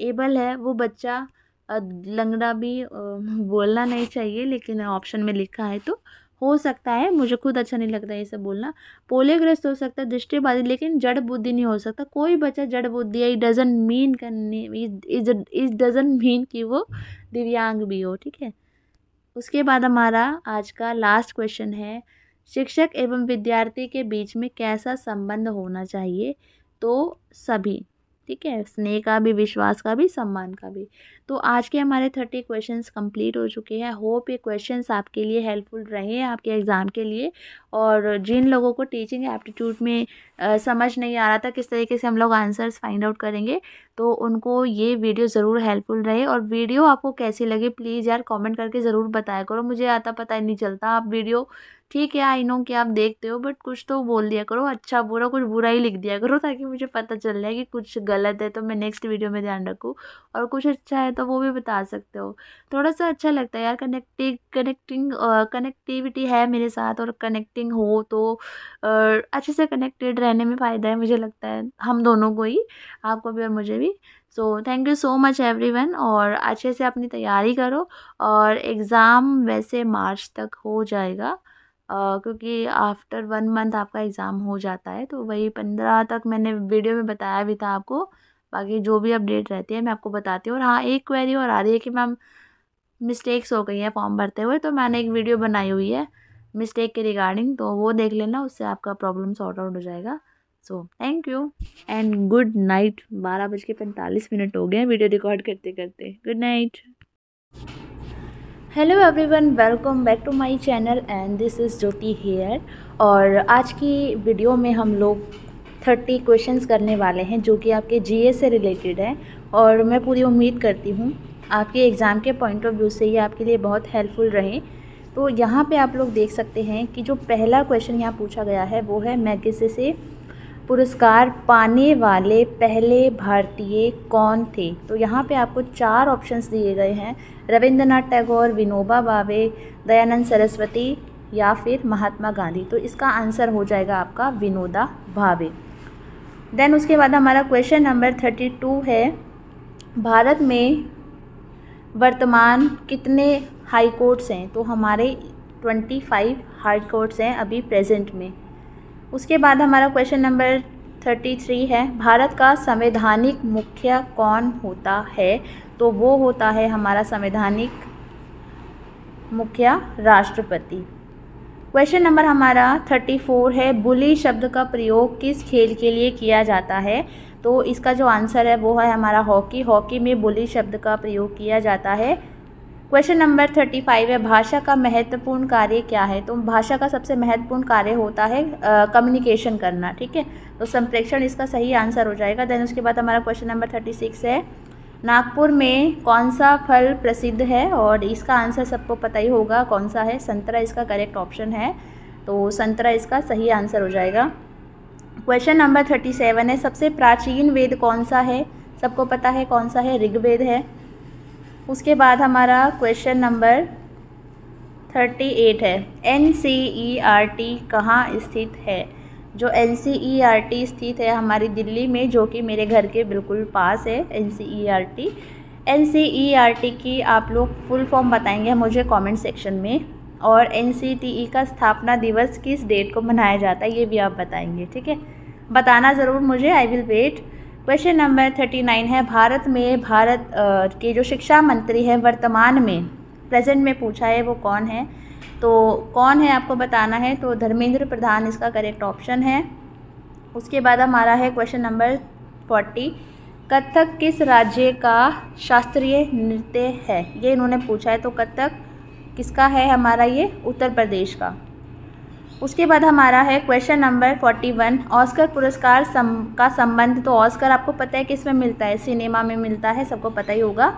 एबल है वो बच्चा लंगड़ा भी (laughs) बोलना नहीं चाहिए लेकिन ऑप्शन में लिखा है तो हो सकता है मुझे खुद अच्छा नहीं लगता ये सब बोलना पोलेग्रस्त हो सकता है दृष्टिबाधित लेकिन जड़ बुद्धि नहीं हो सकता कोई बच्चा जड़ बुद्धि है it doesn't mean it doesn't mean कि वो दिव्यांग भी हो ठीक है उसके बाद हमारा आज का लास्ट क्वेश्चन है शिक्षक एवं विद्यार्थी के बीच में कैसा संबंध होना चाहिए तो सभी ठीक है स्नेह का भी विश्वास का भी सम्मान का भी तो आज के हमारे थर्टी क्वेश्चंस कंप्लीट हो चुके हैं होप ये क्वेश्चंस आपके लिए हेल्पफुल रहे आपके एग्ज़ाम के लिए और जिन लोगों को टीचिंग एप्टीट्यूड में आ, समझ नहीं आ रहा था किस तरीके से हम लोग आंसर्स फाइंड आउट करेंगे तो उनको ये वीडियो ज़रूर हेल्पफुल रहे और वीडियो आपको कैसी लगी प्लीज़ यार कॉमेंट करके ज़रूर बताया करो मुझे आता पता नहीं चलता आप वीडियो ठीक है आई नो कि आप देखते हो बट कुछ तो बोल दिया करो अच्छा बुरा कुछ बुरा ही लिख दिया करो ताकि मुझे पता चल जाए कि कुछ गलत है तो मैं नेक्स्ट वीडियो में ध्यान रखूँ और कुछ अच्छा है तो वो भी बता सकते हो थोड़ा सा अच्छा लगता है यार कनेक्टिव कनेक्टिंग कनेक्टिविटी है मेरे साथ और कनेक्टिंग हो तो uh, अच्छे से कनेक्टेड रहने में फ़ायदा है मुझे लगता है हम दोनों को ही आपको भी और मुझे भी so thank you so much one और अच्छे से अपनी तैयारी करो और एग्ज़ाम वैसे मार्च तक हो जाएगा क्योंकि आफ्टर वन मंथ आपका एग्ज़ाम हो जाता है तो वही पंद्रह तक मैंने वीडियो में बताया भी था आपको बाकी जो भी अपडेट रहती है मैं आपको बताती हूँ और हाँ एक क्वेरी और आ रही है कि मैम मिस्टेक्स हो गई हैं फॉर्म भरते हुए तो मैंने एक वीडियो बनाई हुई है मिस्टेक के रिगार्डिंग तो वो देख लेना उससे आपका प्रॉब्लम सॉर्ट आउट हो जाएगा so thank you and good night बारह बज के पैंतालीस मिनट हो गए हैं वीडियो रिकॉर्ड करते करते good night hello everyone welcome back to my channel and this is Jyoti here और आज की वीडियो में हम लोग थर्टी क्वेश्चंस करने वाले हैं जो कि आपके जीए से रिलेटेड है और मैं पूरी उम्मीद करती हूँ आपके एग्ज़ाम के पॉइंट ऑफ व्यू से ये आपके लिए बहुत हेल्पफुल रहे तो यहाँ पे आप लोग देख सकते हैं कि जो पहला क्वेश्चन यहाँ पूछा गया है वो है मैगसे से पुरस्कार पाने वाले पहले भारतीय कौन थे तो यहाँ पे आपको चार ऑप्शंस दिए गए हैं रविंद्रनाथ टैगोर विनोबा भावे दयानंद सरस्वती या फिर महात्मा गांधी तो इसका आंसर हो जाएगा आपका विनोदा भावे देन उसके बाद हमारा क्वेश्चन नंबर थर्टी टू है भारत में वर्तमान कितने हाई कोर्ट्स हैं तो हमारे ट्वेंटी फाइव हाई कोर्ट्स हैं अभी प्रेजेंट में उसके बाद हमारा क्वेश्चन नंबर थर्टी थ्री है भारत का संवैधानिक मुख्य कौन होता है तो वो होता है हमारा संवैधानिक मुखिया राष्ट्रपति क्वेश्चन नंबर हमारा थर्टी फोर है बुली शब्द का प्रयोग किस खेल के लिए किया जाता है तो इसका जो आंसर है वो है हमारा हॉकी हॉकी में बुली शब्द का प्रयोग किया जाता है क्वेश्चन नंबर थर्टी फाइव है भाषा का महत्वपूर्ण कार्य क्या है तो भाषा का सबसे महत्वपूर्ण कार्य होता है कम्युनिकेशन करना ठीक है तो संप्रेक्षण इसका सही आंसर हो जाएगा देन उसके बाद हमारा क्वेश्चन नंबर थर्टी सिक्स है नागपुर में कौन सा फल प्रसिद्ध है और इसका आंसर सबको पता ही होगा कौन सा है संतरा इसका करेक्ट ऑप्शन है तो संतरा इसका सही आंसर हो जाएगा क्वेश्चन नंबर थर्टी सेवन है सबसे प्राचीन वेद कौन सा है सबको पता है कौन सा है ऋग्वेद है उसके बाद हमारा क्वेश्चन नंबर थर्टी एट है N C E R T कहाँ स्थित है जो N C E R T स्थित है हमारी दिल्ली में जो कि मेरे घर के बिल्कुल पास है N C E R T N C E R T की आप लोग फुल फॉर्म बताएंगे मुझे कमेंट सेक्शन में और एन सी टी ई का स्थापना दिवस किस डेट को मनाया जाता है ये भी आप बताएंगे ठीक है बताना ज़रूर मुझे I will wait question number thirty nine है भारत में भारत के जो शिक्षा मंत्री हैं वर्तमान में प्रेजेंट में पूछा है वो कौन है तो कौन है आपको बताना है तो धर्मेंद्र प्रधान इसका करेक्ट ऑप्शन है उसके बाद हमारा है क्वेश्चन नंबर फोर्टी कथक किस राज्य का शास्त्रीय नृत्य है ये इन्होंने पूछा है तो कथक किसका है हमारा ये उत्तर प्रदेश का उसके बाद हमारा है question number forty one Oscar पुरस्कार सम का संबंध तो ऑस्कर आपको पता है किस में मिलता है सिनेमा में मिलता है सबको पता ही होगा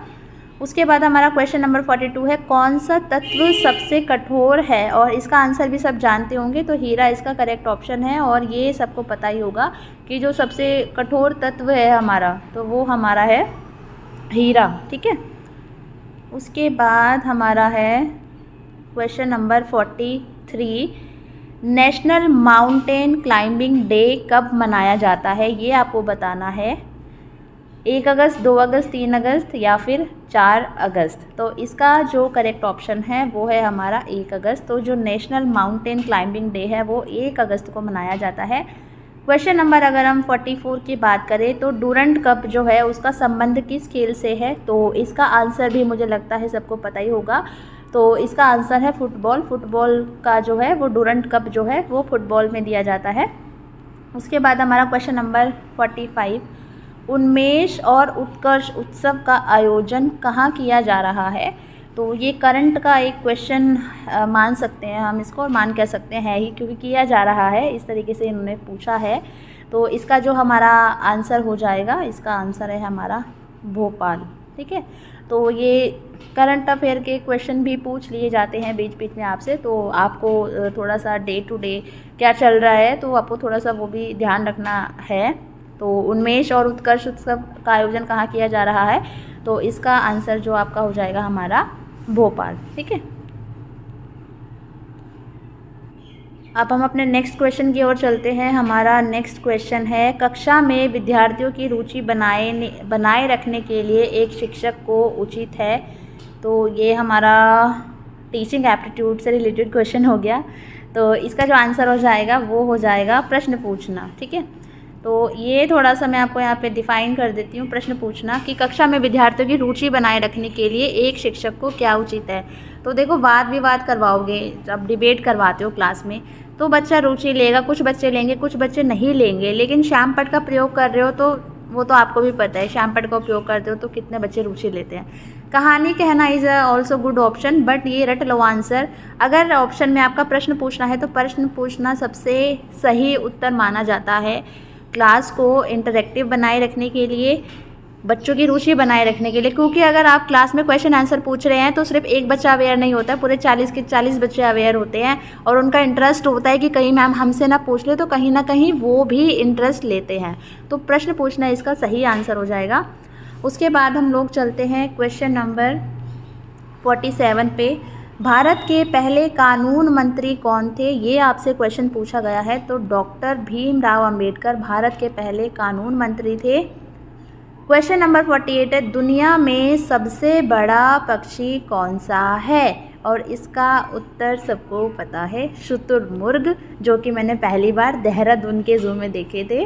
उसके बाद हमारा क्वेश्चन नंबर फोर्टी टू है कौन सा तत्व सबसे कठोर है और इसका आंसर भी सब जानते होंगे तो हीरा इसका करेक्ट ऑप्शन है और ये सबको पता ही होगा कि जो सबसे कठोर तत्व है हमारा तो वो हमारा है हीरा ठीक है उसके बाद हमारा है question number forty three national mountain climbing day कब मनाया जाता है ये आपको बताना है एक अगस्त दो अगस्त तीन अगस्त या फिर चार अगस्त तो इसका जो करेक्ट ऑप्शन है वो है हमारा एक अगस्त तो जो नेशनल माउंटेन क्लाइंबिंग डे है वो एक अगस्त को मनाया जाता है क्वेश्चन नंबर अगर हम 44 की बात करें तो डूरंट कप जो है उसका संबंध किस खेल से है तो इसका आंसर भी मुझे लगता है सबको पता ही होगा तो इसका आंसर है फुटबॉल फुटबॉल का जो है वो डूरंट कप जो है वो फुटबॉल में दिया जाता है उसके बाद हमारा क्वेश्चन नंबर 45 उन्मेष और उत्कर्ष उत्सव का आयोजन कहाँ किया जा रहा है तो ये करंट का एक क्वेश्चन मान सकते हैं हम इसको और मान कह सकते हैं ही क्योंकि किया जा रहा है इस तरीके से इन्होंने पूछा है तो इसका जो हमारा आंसर हो जाएगा इसका आंसर है हमारा भोपाल ठीक है तो ये करंट अफेयर के क्वेश्चन भी पूछ लिए जाते हैं बीच बीच में आपसे तो आपको थोड़ा सा डे टू डे क्या चल रहा है तो आपको थोड़ा सा वो भी ध्यान रखना है तो उन्मेष और उत्कर्ष उत्सव का आयोजन कहाँ किया जा रहा है तो इसका आंसर जो आपका हो जाएगा हमारा भोपाल ठीक है अब हम अपने नेक्स्ट क्वेश्चन की ओर चलते हैं हमारा नेक्स्ट क्वेश्चन है कक्षा में विद्यार्थियों की रुचि बनाए बनाए रखने के लिए एक शिक्षक को उचित है तो ये हमारा टीचिंग एप्टीट्यूड से रिलेटेड क्वेश्चन हो गया तो इसका जो आंसर हो जाएगा वो हो जाएगा प्रश्न पूछना ठीक है तो ये थोड़ा सा मैं आपको यहाँ पे डिफ़ाइन कर देती हूँ प्रश्न पूछना कि कक्षा में विद्यार्थियों की रुचि बनाए रखने के लिए एक शिक्षक को क्या उचित है तो देखो वाद विवाद करवाओगे जब डिबेट करवाते हो क्लास में तो बच्चा रुचि लेगा कुछ बच्चे लेंगे कुछ बच्चे नहीं लेंगे लेकिन श्याम पट का प्रयोग कर रहे हो तो वो तो आपको भी पता है श्याम पट का उपयोग करते हो तो कितने बच्चे रुचि लेते हैं कहानी कहना is also good option but ये रट लो आंसर अगर ऑप्शन में आपका प्रश्न पूछना है तो प्रश्न पूछना सबसे सही उत्तर माना जाता है क्लास को इंटरेक्टिव बनाए रखने के लिए बच्चों की रुचि बनाए रखने के लिए क्योंकि अगर आप क्लास में क्वेश्चन आंसर पूछ रहे हैं तो सिर्फ एक बच्चा अवेयर नहीं होता पूरे चालीस के चालीस बच्चे अवेयर होते हैं और उनका इंटरेस्ट होता है कि कहीं मैम हमसे ना पूछ ले तो कहीं ना कहीं वो भी इंटरेस्ट लेते हैं तो प्रश्न पूछना इसका सही आंसर हो जाएगा उसके बाद हम लोग चलते हैं क्वेश्चन नंबर फोर्टी सेवन पे भारत के पहले कानून मंत्री कौन थे ये आपसे क्वेश्चन पूछा गया है तो डॉक्टर भीमराव अंबेडकर भारत के पहले कानून मंत्री थे क्वेश्चन नंबर फोर्टी एट है दुनिया में सबसे बड़ा पक्षी कौन सा है और इसका उत्तर सबको पता है शुतुरमुर्ग जो कि मैंने पहली बार देहरादून के जू में देखे थे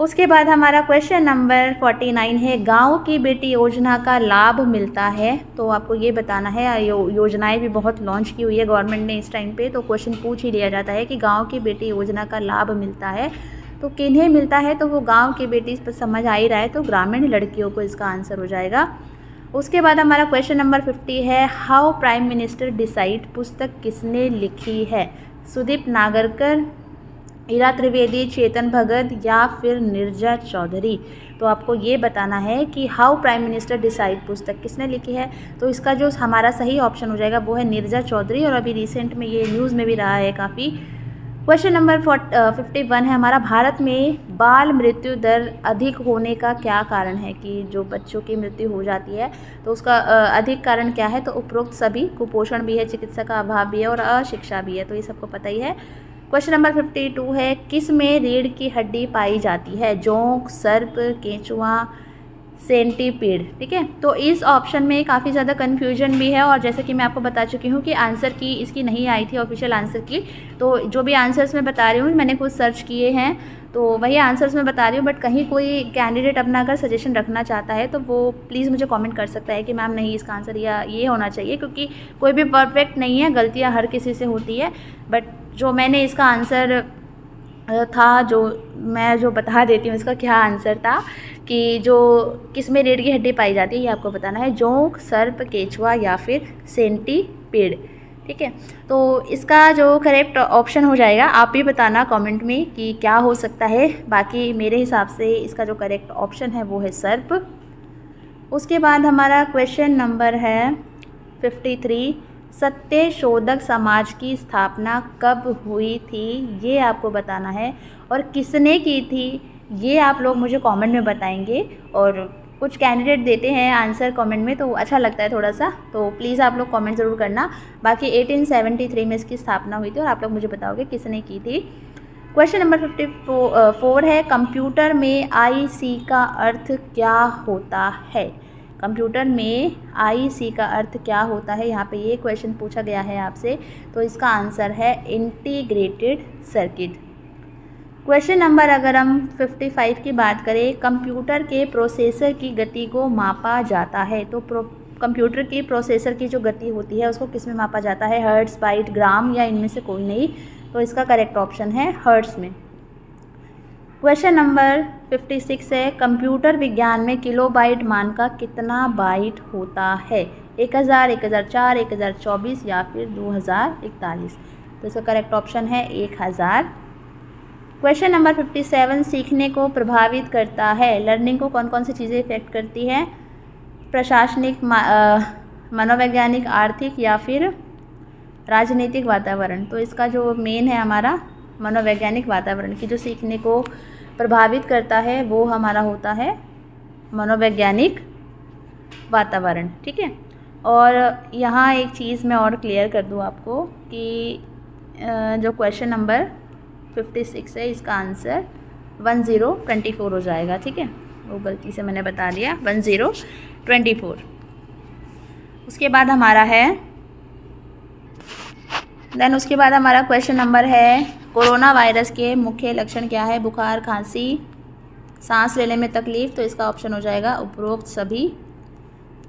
उसके बाद हमारा क्वेश्चन नंबर फोर्टी नाइन है गांव की बेटी योजना का लाभ मिलता है तो आपको ये बताना है यो, योजनाएं भी बहुत लॉन्च की हुई है गवर्नमेंट ने इस टाइम पे तो क्वेश्चन पूछ ही लिया जाता है कि गांव की बेटी योजना का लाभ मिलता है तो किन्हें मिलता है तो वो गांव की बेटी पर समझ आ ही रहा है तो ग्रामीण लड़कियों को इसका आंसर हो जाएगा उसके बाद हमारा क्वेश्चन नंबर फिफ्टी है हाउ प्राइम मिनिस्टर डिसाइड पुस्तक किसने लिखी है सुदीप नागरकर इरा त्रिवेदी चेतन भगत या फिर निर्जा चौधरी तो आपको ये बताना है कि हाउ प्राइम मिनिस्टर डिसाइड पुस्तक किसने लिखी है तो इसका जो हमारा सही ऑप्शन हो जाएगा वो है निर्जा चौधरी और अभी रिसेंट में ये न्यूज़ में भी रहा है काफ़ी क्वेश्चन नंबर फिफ्टी वन है हमारा भारत में बाल मृत्यु दर अधिक होने का क्या कारण है कि जो बच्चों की मृत्यु हो जाती है तो उसका uh, अधिक कारण क्या है तो उपरोक्त सभी कुपोषण भी है चिकित्सा का अभाव भी है और अशिक्षा भी है तो ये सबको पता ही है क्वेश्चन नंबर फिफ्टी टू है किस में रीढ़ की हड्डी पाई जाती है जोंक सर्प केंचुआ सेंटीपीड ठीक है तो इस ऑप्शन में काफ़ी ज़्यादा कन्फ्यूजन भी है और जैसे कि मैं आपको बता चुकी हूँ कि आंसर की इसकी नहीं आई थी ऑफिशियल आंसर की तो जो भी आंसर्स मैं बता रही हूँ मैंने कुछ सर्च किए हैं तो वही आंसर्स मैं बता रही हूँ बट कहीं कोई कैंडिडेट अपना अगर सजेशन रखना चाहता है तो वो प्लीज़ मुझे कॉमेंट कर सकता है कि मैम नहीं इसका आंसर या ये होना चाहिए क्योंकि कोई भी परफेक्ट नहीं है गलतियाँ हर किसी से होती है बट जो मैंने इसका आंसर था जो मैं जो बता देती हूँ इसका क्या आंसर था कि जो किस में रेड़ की हड्डी पाई जाती है ये आपको बताना है जोंक सर्प केचुआ या फिर सेंटी पेड़ ठीक है तो इसका जो करेक्ट ऑप्शन हो जाएगा आप भी बताना कमेंट में कि क्या हो सकता है बाकी मेरे हिसाब से इसका जो करेक्ट ऑप्शन है वो है सर्प उसके बाद हमारा क्वेश्चन नंबर है फिफ्टी थ्री सत्य शोधक समाज की स्थापना कब हुई थी ये आपको बताना है और किसने की थी ये आप लोग मुझे कमेंट में बताएंगे और कुछ कैंडिडेट देते हैं आंसर कमेंट में तो अच्छा लगता है थोड़ा सा तो प्लीज़ आप लोग कमेंट ज़रूर करना बाकी 1873 में इसकी स्थापना हुई थी और आप लोग मुझे बताओगे किसने की थी क्वेश्चन नंबर फिफ्टी फोर है कंप्यूटर में आईसी का अर्थ क्या होता है कंप्यूटर में आईसी का अर्थ क्या होता है यहाँ पे ये क्वेश्चन पूछा गया है आपसे तो इसका आंसर है इंटीग्रेटेड सर्किट क्वेश्चन नंबर अगर हम 55 की बात करें कंप्यूटर के प्रोसेसर की गति को मापा जाता है तो प्रो कंप्यूटर की प्रोसेसर की जो गति होती है उसको किस में मापा जाता है हर्ट्स बाइट ग्राम या इनमें से कोई नहीं तो इसका करेक्ट ऑप्शन है हर्ट्स में क्वेश्चन नंबर 56 है कंप्यूटर विज्ञान में किलोबाइट मान का कितना बाइट होता है एक हज़ार एक हज़ार चार एक हज़ार चौबीस या फिर दो हज़ार इकतालीस तो इसका करेक्ट ऑप्शन है एक हज़ार क्वेश्चन नंबर फिफ्टी सेवन सीखने को प्रभावित करता है लर्निंग को कौन कौन सी चीज़ें इफेक्ट करती हैं प्रशासनिक मनोवैज्ञानिक आर्थिक या फिर राजनीतिक वातावरण तो इसका जो मेन है हमारा मनोवैज्ञानिक वातावरण की जो सीखने को प्रभावित करता है वो हमारा होता है मनोवैज्ञानिक वातावरण ठीक है और यहाँ एक चीज़ मैं और क्लियर कर दूँ आपको कि जो क्वेश्चन नंबर फिफ्टी सिक्स है इसका answer one zero twenty four हो जाएगा ठीक है वो गलती से मैंने बता दिया वन ज़ीरो ट्वेंटी फोर उसके बाद हमारा है देन उसके बाद हमारा क्वेश्चन नंबर है कोरोना वायरस के मुख्य लक्षण क्या है बुखार खांसी सांस लेने में तकलीफ़ तो इसका ऑप्शन हो जाएगा उपरोक्त सभी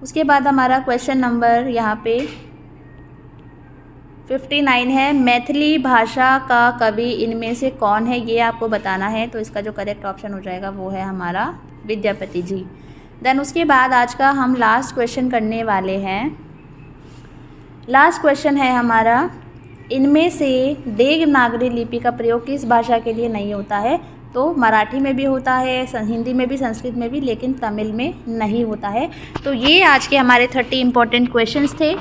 उसके बाद हमारा क्वेश्चन नंबर यहाँ पे फिफ्टी नाइन है मैथिली भाषा का कवि इनमें से कौन है ये आपको बताना है तो इसका जो करेक्ट ऑप्शन हो जाएगा वो है हमारा विद्यापति जी देन उसके बाद आज का हम लास्ट क्वेश्चन करने वाले हैं लास्ट क्वेश्चन है हमारा इनमें से देवनागरी लिपि का प्रयोग किस भाषा के लिए नहीं होता है तो मराठी में भी होता है हिंदी में भी संस्कृत में भी लेकिन तमिल में नहीं होता है तो ये आज के हमारे थर्टी इंपॉर्टेंट क्वेश्चन थे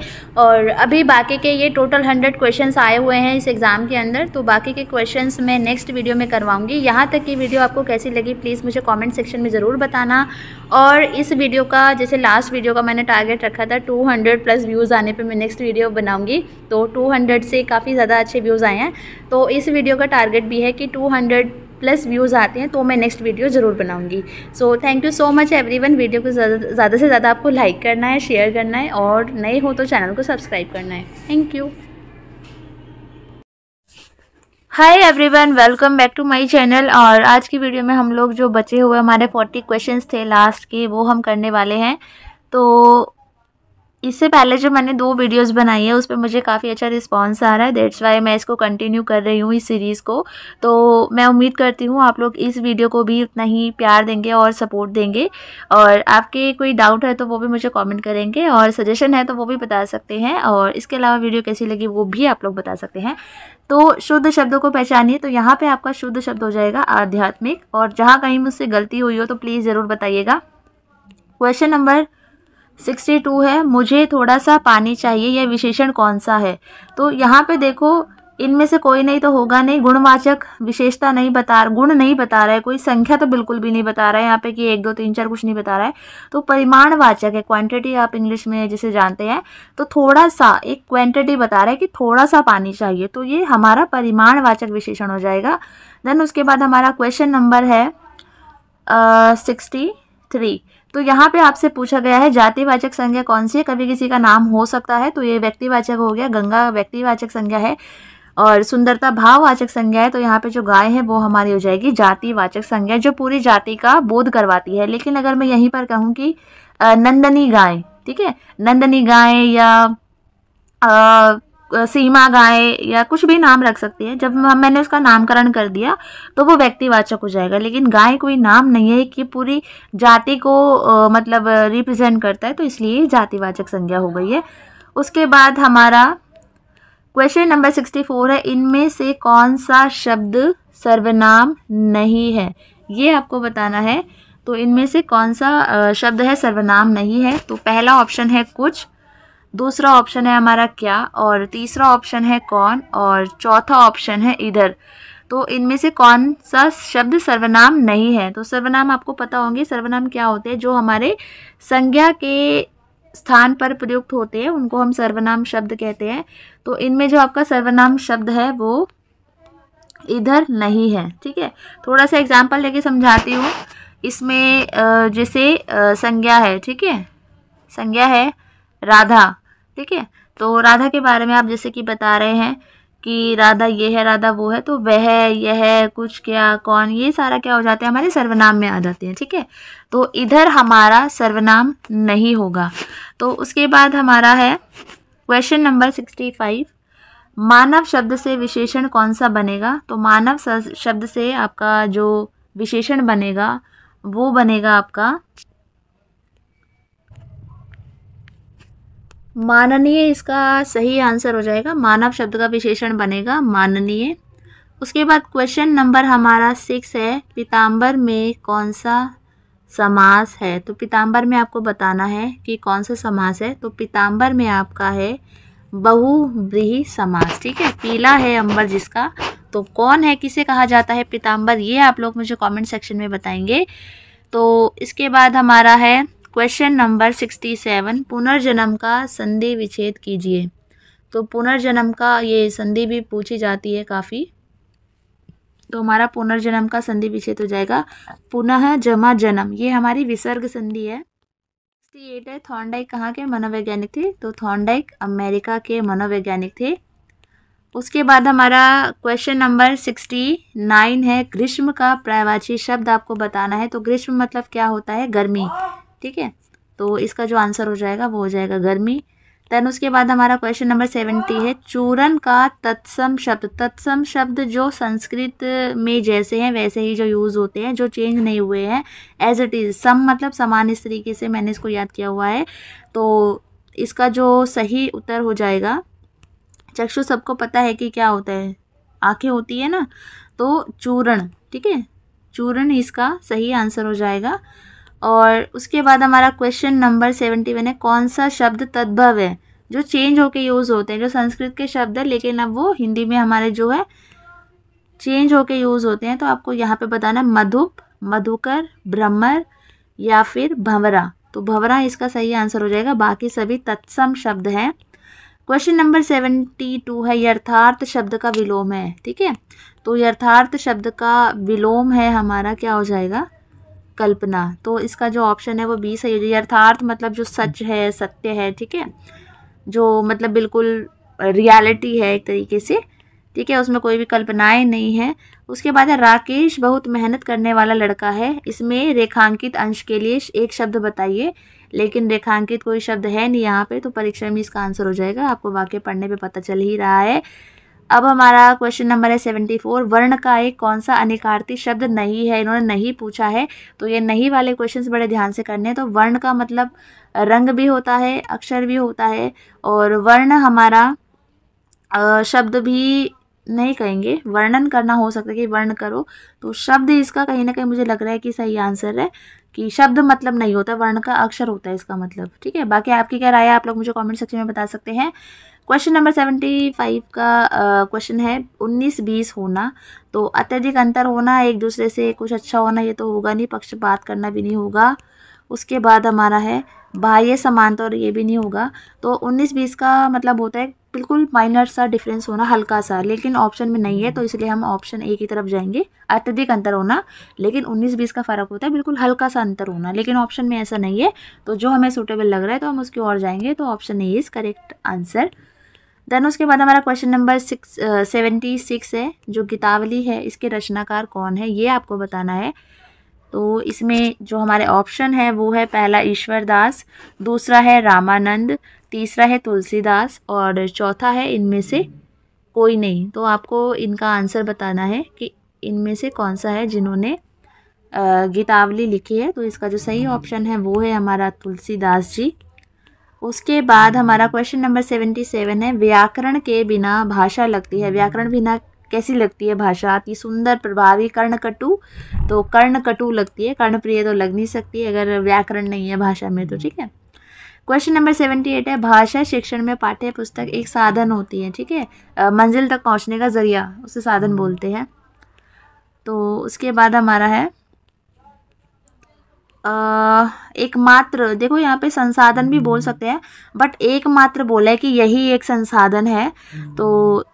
और अभी बाकी के ये टोटल हंड्रेड क्वेश्चन आए हुए हैं इस एग्ज़ाम के अंदर तो बाकी के क्वेश्चन मैं नेक्स्ट वीडियो में करवाऊँगी यहाँ तक की वीडियो आपको कैसी लगी प्लीज़ मुझे कॉमेंट सेक्शन में ज़रूर बताना और इस वीडियो का जैसे लास्ट वीडियो का मैंने टारगेट रखा था हंड्रेड प्लस व्यूज़ आने पर मैं नेक्स्ट वीडियो बनाऊँगी तो हंड्रेड से काफ़ी ज़्यादा अच्छे व्यूज़ आए हैं तो इस वीडियो का टारगेट भी है कि हंड्रेड प्लस व्यूज़ आते हैं तो मैं नेक्स्ट वीडियो ज़रूर बनाऊँगी so thank you so much every video को ज़्यादा से ज़्यादा आपको लाइक करना है शेयर करना है और नए हो तो चैनल को सब्सक्राइब करना है thank you hi everyone welcome back to my channel और आज की वीडियो में हम लोग जो बचे हुए हमारे 40 क्वेश्चंस थे लास्ट के वो हम करने वाले हैं तो इससे पहले जो मैंने दो वीडियोस बनाई है उस पर मुझे काफ़ी अच्छा रिस्पांस आ रहा है दैट्स वाई मैं इसको कंटिन्यू कर रही हूँ इस सीरीज़ को तो मैं उम्मीद करती हूँ आप लोग इस वीडियो को भी उतना ही प्यार देंगे और सपोर्ट देंगे और आपके कोई डाउट है तो वो भी मुझे कॉमेंट करेंगे और सजेशन है तो वो भी बता सकते हैं और इसके अलावा वीडियो कैसी लगी वो भी आप लोग बता सकते हैं तो शुद्ध शब्दों को पहचानिए तो यहाँ पर आपका शुद्ध शब्द हो जाएगा आध्यात्मिक और जहाँ कहीं मुझसे गलती हुई हो तो प्लीज़ ज़रूर बताइएगा क्वेश्चन नंबर सिक्सटी टू है मुझे थोड़ा सा पानी चाहिए यह विशेषण कौन सा है तो यहाँ पे देखो इनमें से कोई नहीं तो होगा नहीं गुणवाचक विशेषता नहीं बता गुण नहीं बता रहा है कोई संख्या तो बिल्कुल भी नहीं बता रहा है यहाँ पे कि एक दो तीन चार कुछ नहीं बता रहा है तो परिमाणवाचक है क्वांटिटी आप इंग्लिश में जैसे जानते हैं तो थोड़ा सा एक क्वांटिटी बता रहा है कि थोड़ा सा पानी चाहिए तो ये हमारा परिमाणवाचक विशेषण हो जाएगा देन उसके बाद हमारा क्वेश्चन नंबर है सिक्सटी थ्री तो यहाँ पे आपसे पूछा गया है जातिवाचक संज्ञा कौन सी है कभी किसी का नाम हो सकता है तो ये व्यक्तिवाचक हो गया गंगा व्यक्तिवाचक संज्ञा है और सुंदरता भाववाचक संज्ञा है तो यहाँ पे जो गाय है वो हमारी हो जाएगी जातिवाचक संज्ञा जो पूरी जाति का बोध करवाती है लेकिन अगर मैं यहीं पर कहूँ कि नंदनी गाय ठीक है नंदनी गाय या आ, सीमा गाय या कुछ भी नाम रख सकती है जब मैंने उसका नामकरण कर दिया तो वो व्यक्तिवाचक हो जाएगा लेकिन गाय कोई नाम नहीं है कि पूरी जाति को आ, मतलब रिप्रेजेंट करता है तो इसलिए जातिवाचक संज्ञा हो गई है उसके बाद हमारा क्वेश्चन नंबर सिक्सटी फोर है इनमें से कौन सा शब्द सर्वनाम नहीं है ये आपको बताना है तो इनमें से कौन सा शब्द है सर्वनाम नहीं है तो पहला ऑप्शन है कुछ दूसरा ऑप्शन है हमारा क्या और तीसरा ऑप्शन है कौन और चौथा ऑप्शन है इधर तो इनमें से कौन सा शब्द सर्वनाम नहीं है तो सर्वनाम आपको पता होंगे सर्वनाम क्या होते हैं जो हमारे संज्ञा के स्थान पर प्रयुक्त होते हैं उनको हम सर्वनाम शब्द कहते हैं तो इनमें जो आपका सर्वनाम शब्द है वो इधर नहीं है ठीक है थोड़ा सा एग्जाम्पल लेके समझाती हूँ इसमें जैसे संज्ञा है ठीक है संज्ञा है राधा ठीक है तो राधा के बारे में आप जैसे कि बता रहे हैं कि राधा ये है राधा वो है तो वह यह कुछ क्या कौन ये सारा क्या हो जाता है हमारे सर्वनाम में आ जाते हैं ठीक है तो इधर हमारा सर्वनाम नहीं होगा तो उसके बाद हमारा है क्वेश्चन नंबर सिक्सटी फाइव मानव शब्द से विशेषण कौन सा बनेगा तो मानव शब्द से आपका जो विशेषण बनेगा वो बनेगा आपका माननीय इसका सही आंसर हो जाएगा मानव शब्द का विशेषण बनेगा माननीय उसके बाद क्वेश्चन नंबर हमारा सिक्स है पीताम्बर में कौन सा समास है तो पीताम्बर में आपको बताना है कि कौन सा समास है तो पीताम्बर में आपका है बहुव्रीही समास ठीक है पीला है अंबर जिसका तो कौन है किसे कहा जाता है पीताम्बर ये आप लोग मुझे कमेंट सेक्शन में बताएंगे तो इसके बाद हमारा है क्वेश्चन नंबर सिक्सटी सेवन पुनर्जन्म का संधि विच्छेद कीजिए तो पुनर्जन्म का ये संधि भी पूछी जाती है काफ़ी तो हमारा पुनर्जन्म का संधि विच्छेद हो जाएगा पुनः जमा जन्म ये हमारी विसर्ग संधि है सिक्सटी एट है थॉन्डाइक कहाँ के मनोवैज्ञानिक थे तो थॉन्डाइक अमेरिका के मनोवैज्ञानिक थे उसके बाद हमारा क्वेश्चन नंबर सिक्सटी नाइन है ग्रीष्म का प्रायवाची शब्द आपको बताना है तो ग्रीष्म मतलब क्या होता है गर्मी ठीक है तो इसका जो आंसर हो जाएगा वो हो जाएगा गर्मी देन उसके बाद हमारा क्वेश्चन नंबर सेवेंटी है चूरन का तत्सम शब्द तत्सम शब्द जो संस्कृत में जैसे हैं वैसे ही जो यूज़ होते हैं जो चेंज नहीं हुए हैं एज इट इज़ सम मतलब समान इस तरीके से मैंने इसको याद किया हुआ है तो इसका जो सही उत्तर हो जाएगा चक्षु सबको पता है कि क्या होता है आँखें होती है ना तो चूरण ठीक है चूरण इसका सही आंसर हो जाएगा और उसके बाद हमारा क्वेश्चन नंबर सेवेंटी वन है कौन सा शब्द तद्भव है जो चेंज होके यूज़ होते हैं जो संस्कृत के शब्द है लेकिन अब वो हिंदी में हमारे जो है चेंज होके यूज़ होते हैं तो आपको यहाँ पे बताना है मधुप मधुकर भ्रमर या फिर भंवरा तो भंवरा इसका सही आंसर हो जाएगा बाकी सभी तत्सम शब्द हैं क्वेश्चन नंबर सेवेंटी टू है यर्थार्थ शब्द का विलोम है ठीक है तो यर्थार्थ शब्द का विलोम है हमारा क्या हो जाएगा कल्पना तो इसका जो ऑप्शन है वो बी सही है यथार्थ मतलब जो सच है सत्य है ठीक है जो मतलब बिल्कुल रियलिटी है एक तरीके से ठीक है उसमें कोई भी कल्पनाएं नहीं है उसके बाद है राकेश बहुत मेहनत करने वाला लड़का है इसमें रेखांकित अंश के लिए एक शब्द बताइए लेकिन रेखांकित कोई शब्द है नहीं यहाँ पे तो परीक्षा में इसका आंसर हो जाएगा आपको वाक्य पढ़ने पे पता चल ही रहा है अब हमारा क्वेश्चन नंबर है सेवेंटी फोर वर्ण का एक कौन सा अनिकार्थी शब्द नहीं है इन्होंने नहीं पूछा है तो ये नहीं वाले क्वेश्चंस बड़े ध्यान से करने हैं तो वर्ण का मतलब रंग भी होता है अक्षर भी होता है और वर्ण हमारा शब्द भी नहीं कहेंगे वर्णन करना हो सकता है कि वर्ण करो तो शब्द इसका कहीं ना कहीं मुझे लग रहा है कि सही आंसर है कि शब्द मतलब नहीं होता वर्ण का अक्षर होता है इसका मतलब ठीक है बाकी आपकी क्या राय है आप लोग मुझे कमेंट सेक्शन में बता सकते हैं क्वेश्चन नंबर सेवेंटी फाइव का क्वेश्चन है उन्नीस बीस होना तो अत्यधिक अंतर होना एक दूसरे से कुछ अच्छा होना ये तो होगा नहीं पक्ष बात करना भी नहीं होगा उसके बाद हमारा है बाह्य समानता और ये भी नहीं होगा तो उन्नीस बीस का मतलब होता है बिल्कुल माइनर सा डिफरेंस होना हल्का सा लेकिन ऑप्शन में नहीं है तो इसलिए हम ऑप्शन ए की तरफ जाएंगे अत्यधिक अंतर होना लेकिन 19-20 का फ़र्क होता है बिल्कुल हल्का सा अंतर होना लेकिन ऑप्शन में ऐसा नहीं है तो जो हमें सूटेबल लग रहा है तो हम उसकी ओर जाएंगे तो option A is correct answer then उसके बाद हमारा question number six seventy six है जो गीतावली है इसके रचनाकार कौन है ये आपको बताना है तो इसमें जो हमारे ऑप्शन है वो है पहला ईश्वरदास दूसरा है रामानंद तीसरा है तुलसीदास और चौथा है इनमें से कोई नहीं तो आपको इनका आंसर बताना है कि इनमें से कौन सा है जिन्होंने गीतावली uh, लिखी है तो इसका जो सही ऑप्शन है वो है हमारा तुलसीदास जी उसके बाद हमारा क्वेश्चन नंबर सेवेंटी सेवन है व्याकरण के बिना भाषा लगती है व्याकरण बिना कैसी लगती है भाषा अति सुंदर प्रभावी कर्ण कटु तो कर्ण कटु लगती है कर्ण प्रिय तो लग नहीं सकती अगर व्याकरण नहीं है भाषा में तो ठीक है क्वेश्चन नंबर सेवेंटी एट है भाषा शिक्षण में पाठ्य पुस्तक एक साधन होती है ठीक है मंजिल तक पहुँचने का जरिया उसे साधन बोलते हैं तो उसके बाद हमारा है एकमात्र देखो यहाँ पे संसाधन भी बोल हम्म। सकते हैं बट एक मात्र बोला है कि यही एक संसाधन है तो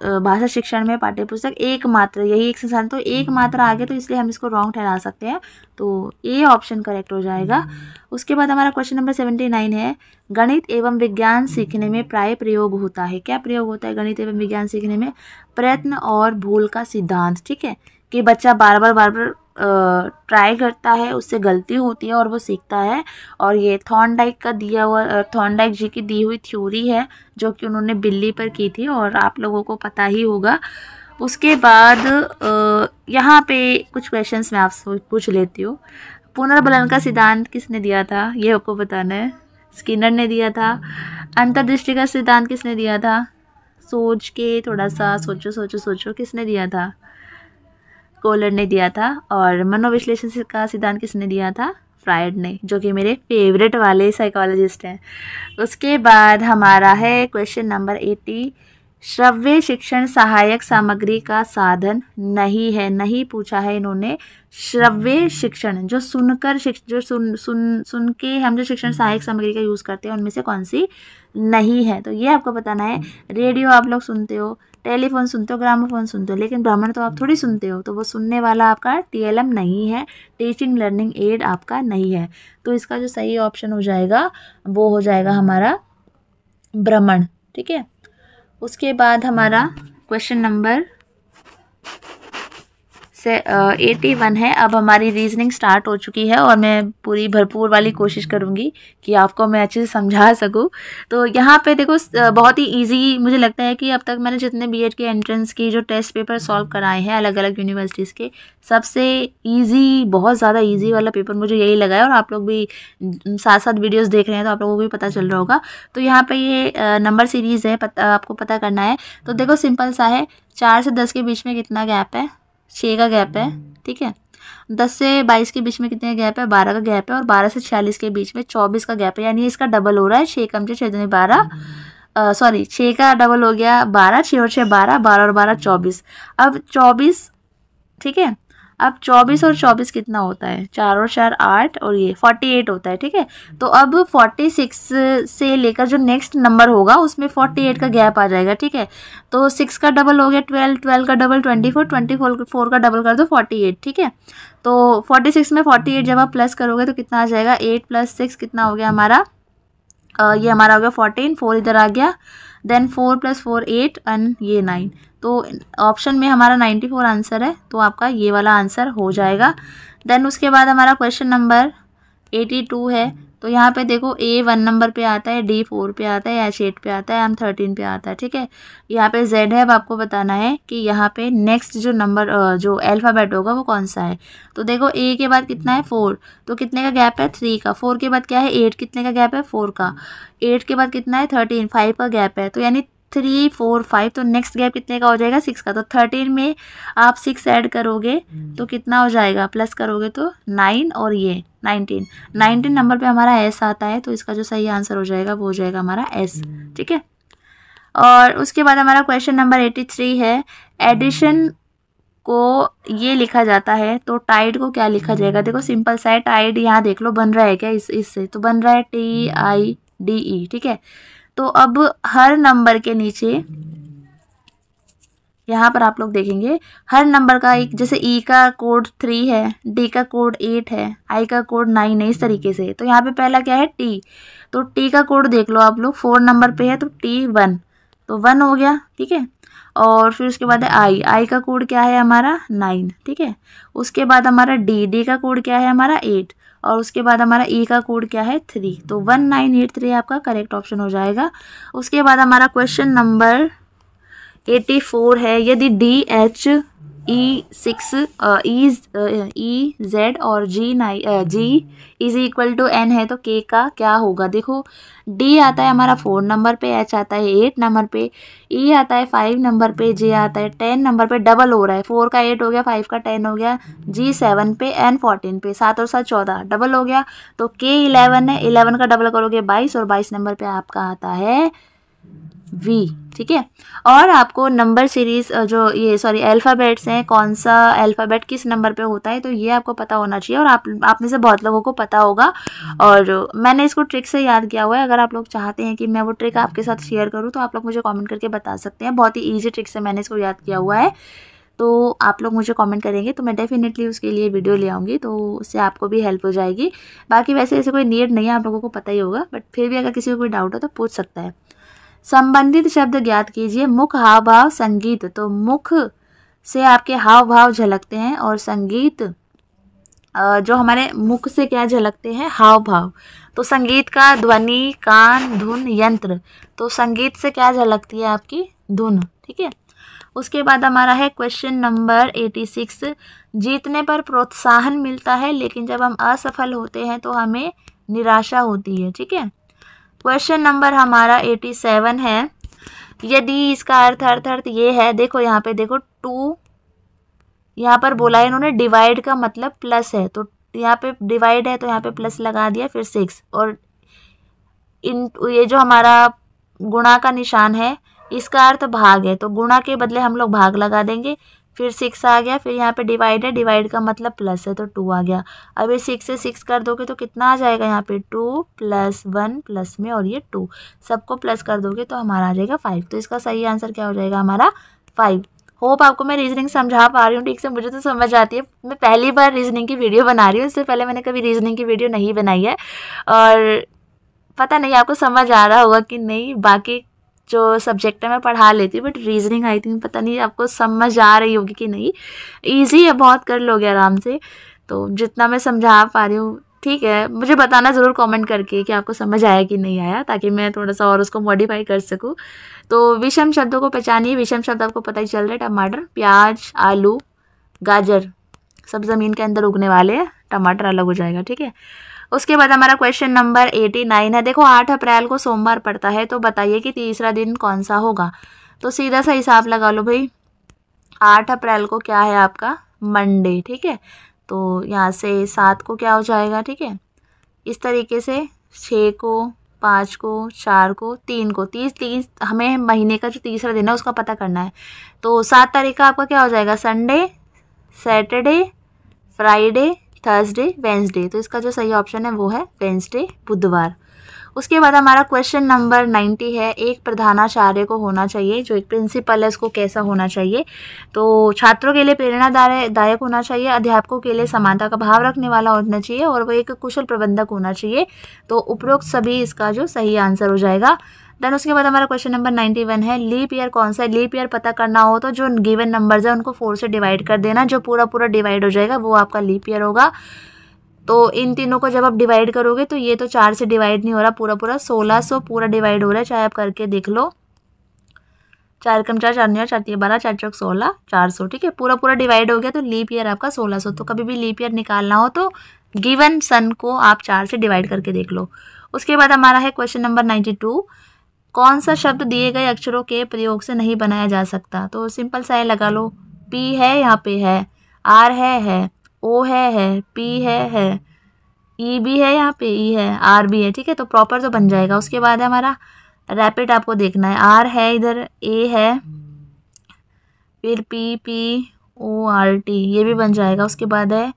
हम्म। भाषा शिक्षण में पाठ्यपुस्तक पुस्तक एकमात्र यही एक संसाधन तो एकमात्र आगे तो हम्म। इसलिए हम इसको रॉन्ग ठहरा सकते हैं तो ए ऑप्शन करेक्ट हो जाएगा उसके बाद हमारा क्वेश्चन नंबर सेवेंटी नाइन है गणित एवं विज्ञान सीखने में प्राय प्रयोग होता है क्या प्रयोग होता है गणित एवं विज्ञान सीखने में प्रयत्न और भूल का सिद्धांत ठीक है कि बच्चा बार बार बार बार ट्राई करता है उससे गलती होती है और वो सीखता है और ये थॉर्नडाइक का दिया हुआ थॉर्नडाइक जी की दी हुई थ्योरी है जो कि उन्होंने बिल्ली पर की थी और आप लोगों को पता ही होगा उसके बाद यहाँ पे कुछ क्वेश्चंस मैं आपसे पूछ लेती हूँ पुनर्बलन का सिद्धांत किसने दिया था ये आपको बताना है स्किनर ने दिया था अंतर्दृष्टि का सिद्धांत किसने दिया था सोच के थोड़ा सा सोचो सोचो सोचो किसने दिया था कोलर ने दिया था और मनोविश्लेषण का सिद्धांत किसने दिया था फ्रायड ने जो कि मेरे फेवरेट वाले साइकोलॉजिस्ट हैं उसके बाद हमारा है क्वेश्चन नंबर एटी श्रव्य शिक्षण सहायक सामग्री का साधन नहीं है नहीं पूछा है इन्होंने श्रव्य शिक्षण जो सुनकर शिक्ष जो सुन सुन सुन के हम जो शिक्षण सहायक सामग्री का यूज़ करते हैं उनमें से कौन सी नहीं है तो ये आपको बताना है हम्म। रेडियो आप लोग सुनते हो टेलीफोन सुनते हो ग्रामोफोन सुनते हो लेकिन ब्राह्मण तो आप थोड़ी सुनते हो तो वो सुनने वाला आपका टीएलएम नहीं है टीचिंग लर्निंग एड आपका नहीं है तो इसका जो सही ऑप्शन हो जाएगा वो हो जाएगा हमारा भ्रमण ठीक है उसके बाद हमारा क्वेश्चन हम्म। नंबर से एटी वन है अब हमारी रीजनिंग स्टार्ट हो चुकी है और मैं पूरी भरपूर वाली कोशिश करूँगी कि आपको मैं अच्छे से समझा सकूँ तो यहाँ पे देखो बहुत ही इजी मुझे लगता है कि अब तक मैंने जितने बीएड के एंट्रेंस की जो टेस्ट पेपर सॉल्व कराए हैं अलग अलग यूनिवर्सिटीज़ के सबसे ईजी बहुत ज़्यादा ईजी वाला पेपर मुझे यही लगा है और आप लोग भी साथ साथ वीडियोज़ देख रहे हैं तो आप लोगों को भी पता चल रहा होगा तो यहाँ पर ये नंबर सीरीज़ है पता, आपको पता करना है तो देखो सिंपल सा है चार से दस के बीच में कितना गैप है छः का गैप है हम्म। ठीक है दस से बाईस के बीच में कितने गैप है बारह का गैप है और बारह से छियालीस के बीच में चौबीस का गैप है यानी इसका डबल हो रहा है छः कम से छः दिन बारह सॉरी हम्म। छः का डबल हो गया बारह छः और छः बारह बारह और बारह चौबीस अब चौबीस ठीक है अब 24 और 24 कितना होता है चार और चार आठ और ये 48 होता है ठीक है तो अब 46 से लेकर जो नेक्स्ट नंबर होगा उसमें 48 का गैप आ जाएगा ठीक है तो सिक्स का डबल हो गया ट्वेल्व ट्वेल्व का double twenty four twenty four four का डबल कर दो फोर्टी एट ठीक है तो फोर्टी सिक्स में फोर्टी एट जब आप प्लस करोगे तो कितना आ जाएगा एट प्लस सिक्स कितना हो गया हमारा आ, ये हमारा हो गया फोर्टीन फोर इधर आ गया then four plus four eight and ये नाइन तो ऑप्शन में हमारा 94 आंसर है तो आपका ये वाला आंसर हो जाएगा देन उसके बाद हमारा क्वेश्चन नंबर 82 है तो यहाँ पे देखो ए वन नंबर पे आता है डी फोर पे आता है एच एट पे आता है एम थर्टीन पे आता है ठीक है यहाँ पे जेड है अब आपको बताना है कि यहाँ पे नेक्स्ट जो नंबर जो अल्फ़ाबेट होगा वो कौन सा है तो देखो ए के बाद कितना है फोर तो कितने का गैप है थ्री का फोर के बाद क्या है एट कितने का गैप है फोर का एट के बाद कितना है थर्टीन फाइव का गैप है तो यानी थ्री फोर फाइव तो नेक्स्ट गैप कितने का हो जाएगा सिक्स का तो थर्टीन में आप सिक्स ऐड करोगे हम्म। तो कितना हो जाएगा प्लस करोगे तो नाइन और ये नाइनटीन नाइनटीन नंबर पे हमारा एस आता है तो इसका जो सही आंसर हो जाएगा वो हो जाएगा हमारा एस हम्म। ठीक है और उसके बाद हमारा क्वेश्चन नंबर एटी थ्री है एडिशन हम्म। को ये लिखा जाता है तो टाइड को क्या लिखा जाएगा देखो सिंपल सा है टाइड यहाँ देख लो बन रहा है क्या इस इससे तो बन रहा है टी आई डी ई ठीक है तो अब हर नंबर के नीचे यहाँ पर आप लोग देखेंगे हर नंबर का एक जैसे ई e का कोड थ्री है डी का कोड एट है आई का कोड नाइन है इस तरीके से तो यहाँ पे पहला क्या है टी तो टी का कोड देख लो आप लोग फोर नंबर पे है तो टी वन तो वन हो गया ठीक है और फिर उसके बाद है आई आई का कोड क्या है हमारा नाइन ठीक है उसके बाद हमारा डी डी का कोड क्या है हमारा एट और उसके बाद हमारा ए का कोड क्या है थ्री तो वन नाइन एट थ्री आपका करेक्ट ऑप्शन हो जाएगा उसके बाद हमारा क्वेश्चन नंबर एटी फोर है यदि D H E six E E Z और G nine G is equal to N है तो के का क्या होगा देखो डी आता है हमारा फोर नंबर पे एच आता है एट नंबर पे ई e आता है फाइव नंबर पे जे आता है टेन नंबर पे डबल हो रहा है फोर का एट हो गया फाइव का टेन हो गया जी सेवन पे एन फोर्टीन पे सात और सात चौदह डबल हो गया तो के इलेवन है इलेवन का डबल करोगे बाईस और बाईस नंबर पे आपका आता है वी ठीक है और आपको नंबर सीरीज जो ये सॉरी अल्फ़ाबेट्स हैं कौन सा अल्फ़ाबेट किस नंबर पे होता है तो ये आपको पता होना चाहिए और आप आप में से बहुत लोगों को पता होगा और मैंने इसको ट्रिक से याद किया हुआ है अगर आप लोग चाहते हैं कि मैं वो ट्रिक आपके साथ शेयर करूँ तो आप लोग मुझे कॉमेंट करके बता सकते हैं बहुत ही ईजी ट्रिक से मैंने इसको याद किया हुआ है तो आप लोग मुझे कमेंट करेंगे तो मैं डेफिनेटली उसके लिए वीडियो ले आऊँगी तो उससे आपको भी हेल्प हो जाएगी बाकी वैसे ऐसे कोई नीड नहीं है आप लोगों को पता ही होगा बट फिर भी अगर किसी को कोई डाउट हो तो पूछ सकता है संबंधित शब्द ज्ञात कीजिए मुख हाव भाव संगीत तो मुख से आपके हाव भाव झलकते हैं और संगीत जो हमारे मुख से क्या झलकते हैं हाव भाव तो संगीत का ध्वनि कान धुन यंत्र तो संगीत से क्या झलकती है आपकी धुन ठीक है उसके बाद हमारा है क्वेश्चन नंबर एटी सिक्स जीतने पर प्रोत्साहन मिलता है लेकिन जब हम असफल होते हैं तो हमें निराशा होती है ठीक है क्वेश्चन नंबर हमारा एटी सेवन है यदि इसका अर्थ अर्थ अर्थ ये है देखो यहाँ पे देखो टू यहाँ पर बोला है इन्होंने डिवाइड का मतलब प्लस है तो यहाँ पे डिवाइड है तो यहाँ पे प्लस लगा दिया फिर सिक्स और इन ये जो हमारा गुणा का निशान है इसका अर्थ भाग है तो गुणा के बदले हम लोग भाग लगा देंगे फिर सिक्स आ गया फिर यहाँ पे डिवाइड है डिवाइड का मतलब प्लस है तो टू आ गया अब ये सिक्स से सिक्स कर दोगे तो कितना आ जाएगा यहाँ पे टू प्लस वन प्लस में और ये टू सबको प्लस कर दोगे तो हमारा आ जाएगा फाइव तो इसका सही आंसर क्या हो जाएगा हमारा फाइव होप आपको मैं रीजनिंग समझा पा रही हूँ ठीक से मुझे तो समझ आती है मैं पहली बार रीजनिंग की वीडियो बना रही हूँ इससे पहले मैंने कभी रीजनिंग की वीडियो नहीं बनाई है और पता नहीं आपको समझ आ रहा होगा कि नहीं बाकी जो सब्जेक्ट है मैं पढ़ा लेती हूँ बट रीजनिंग आई थिंक पता नहीं आपको समझ आ रही होगी कि नहीं ईजी है बहुत कर लोगे आराम से तो जितना मैं समझा पा रही हूँ ठीक है मुझे बताना ज़रूर कमेंट करके कि आपको समझ आया कि नहीं आया ताकि मैं थोड़ा सा और उसको मॉडिफाई कर सकूँ तो विषम शब्दों को पहचानिए विषम शब्द आपको पता ही चल रहा है टमाटर प्याज आलू गाजर सब ज़मीन के अंदर उगने वाले हैं टमाटर अलग हो जाएगा ठीक है उसके बाद हमारा क्वेश्चन नंबर एटी नाइन है देखो आठ अप्रैल को सोमवार पड़ता है तो बताइए कि तीसरा दिन कौन सा होगा तो सीधा सा हिसाब लगा लो भाई आठ अप्रैल को क्या है आपका मंडे ठीक है तो यहाँ से सात को क्या हो जाएगा ठीक है इस तरीके से छः को पाँच को चार को तीन को तीस तीस हमें महीने का जो तीसरा दिन है उसका पता करना है तो सात तारीख का आपका क्या हो जाएगा Sunday Saturday Friday Thursday Wednesday तो इसका जो सही ऑप्शन है वो है वेंसडे बुधवार उसके बाद हमारा क्वेश्चन नंबर नाइन्टी है एक प्रधानाचार्य को होना चाहिए जो एक प्रिंसिपल है उसको कैसा होना चाहिए तो छात्रों के लिए प्रेरणादायक होना चाहिए अध्यापकों के लिए समानता का भाव रखने वाला होना चाहिए और वो एक कुशल प्रबंधक होना चाहिए तो उपरोक्त सभी इसका जो सही आंसर हो जाएगा देन उसके बाद हमारा क्वेश्चन नंबर नाइन्टी वन है लीप ईयर कौन सा है लीप ईयर पता करना हो तो जो गिवन नंबर्स है उनको फोर से डिवाइड कर देना जो पूरा पूरा डिवाइड हो जाएगा वो आपका लीप ईयर होगा तो इन तीनों को जब आप डिवाइड करोगे तो ये तो चार से डिवाइड नहीं हो रहा पूरा पूरा सोलह सौ सो पूरा डिवाइड हो रहा है चाहे आप करके देख लो चार कम चार चार नौ चार तीन बारह चार चौक सोलह चार सौ ठीक है पूरा पूरा डिवाइड हो गया तो लीप ईयर आपका सोलह सौ तो कभी भी लीप ईयर निकालना हो तो गिवन सन को आप चार से डिवाइड करके देख लो उसके बाद हमारा है क्वेश्चन नंबर नाइन्टी टू कौन सा शब्द दिए गए अक्षरों के प्रयोग से नहीं बनाया जा सकता तो सिंपल सा लगा लो पी है यहाँ पे है आर है है ओ है है पी है है ई e भी है यहाँ पे ई e है आर भी है ठीक है तो प्रॉपर तो बन जाएगा उसके बाद हमारा रैपिड आपको देखना है आर है इधर ए है फिर P P O R T ये भी बन जाएगा उसके बाद है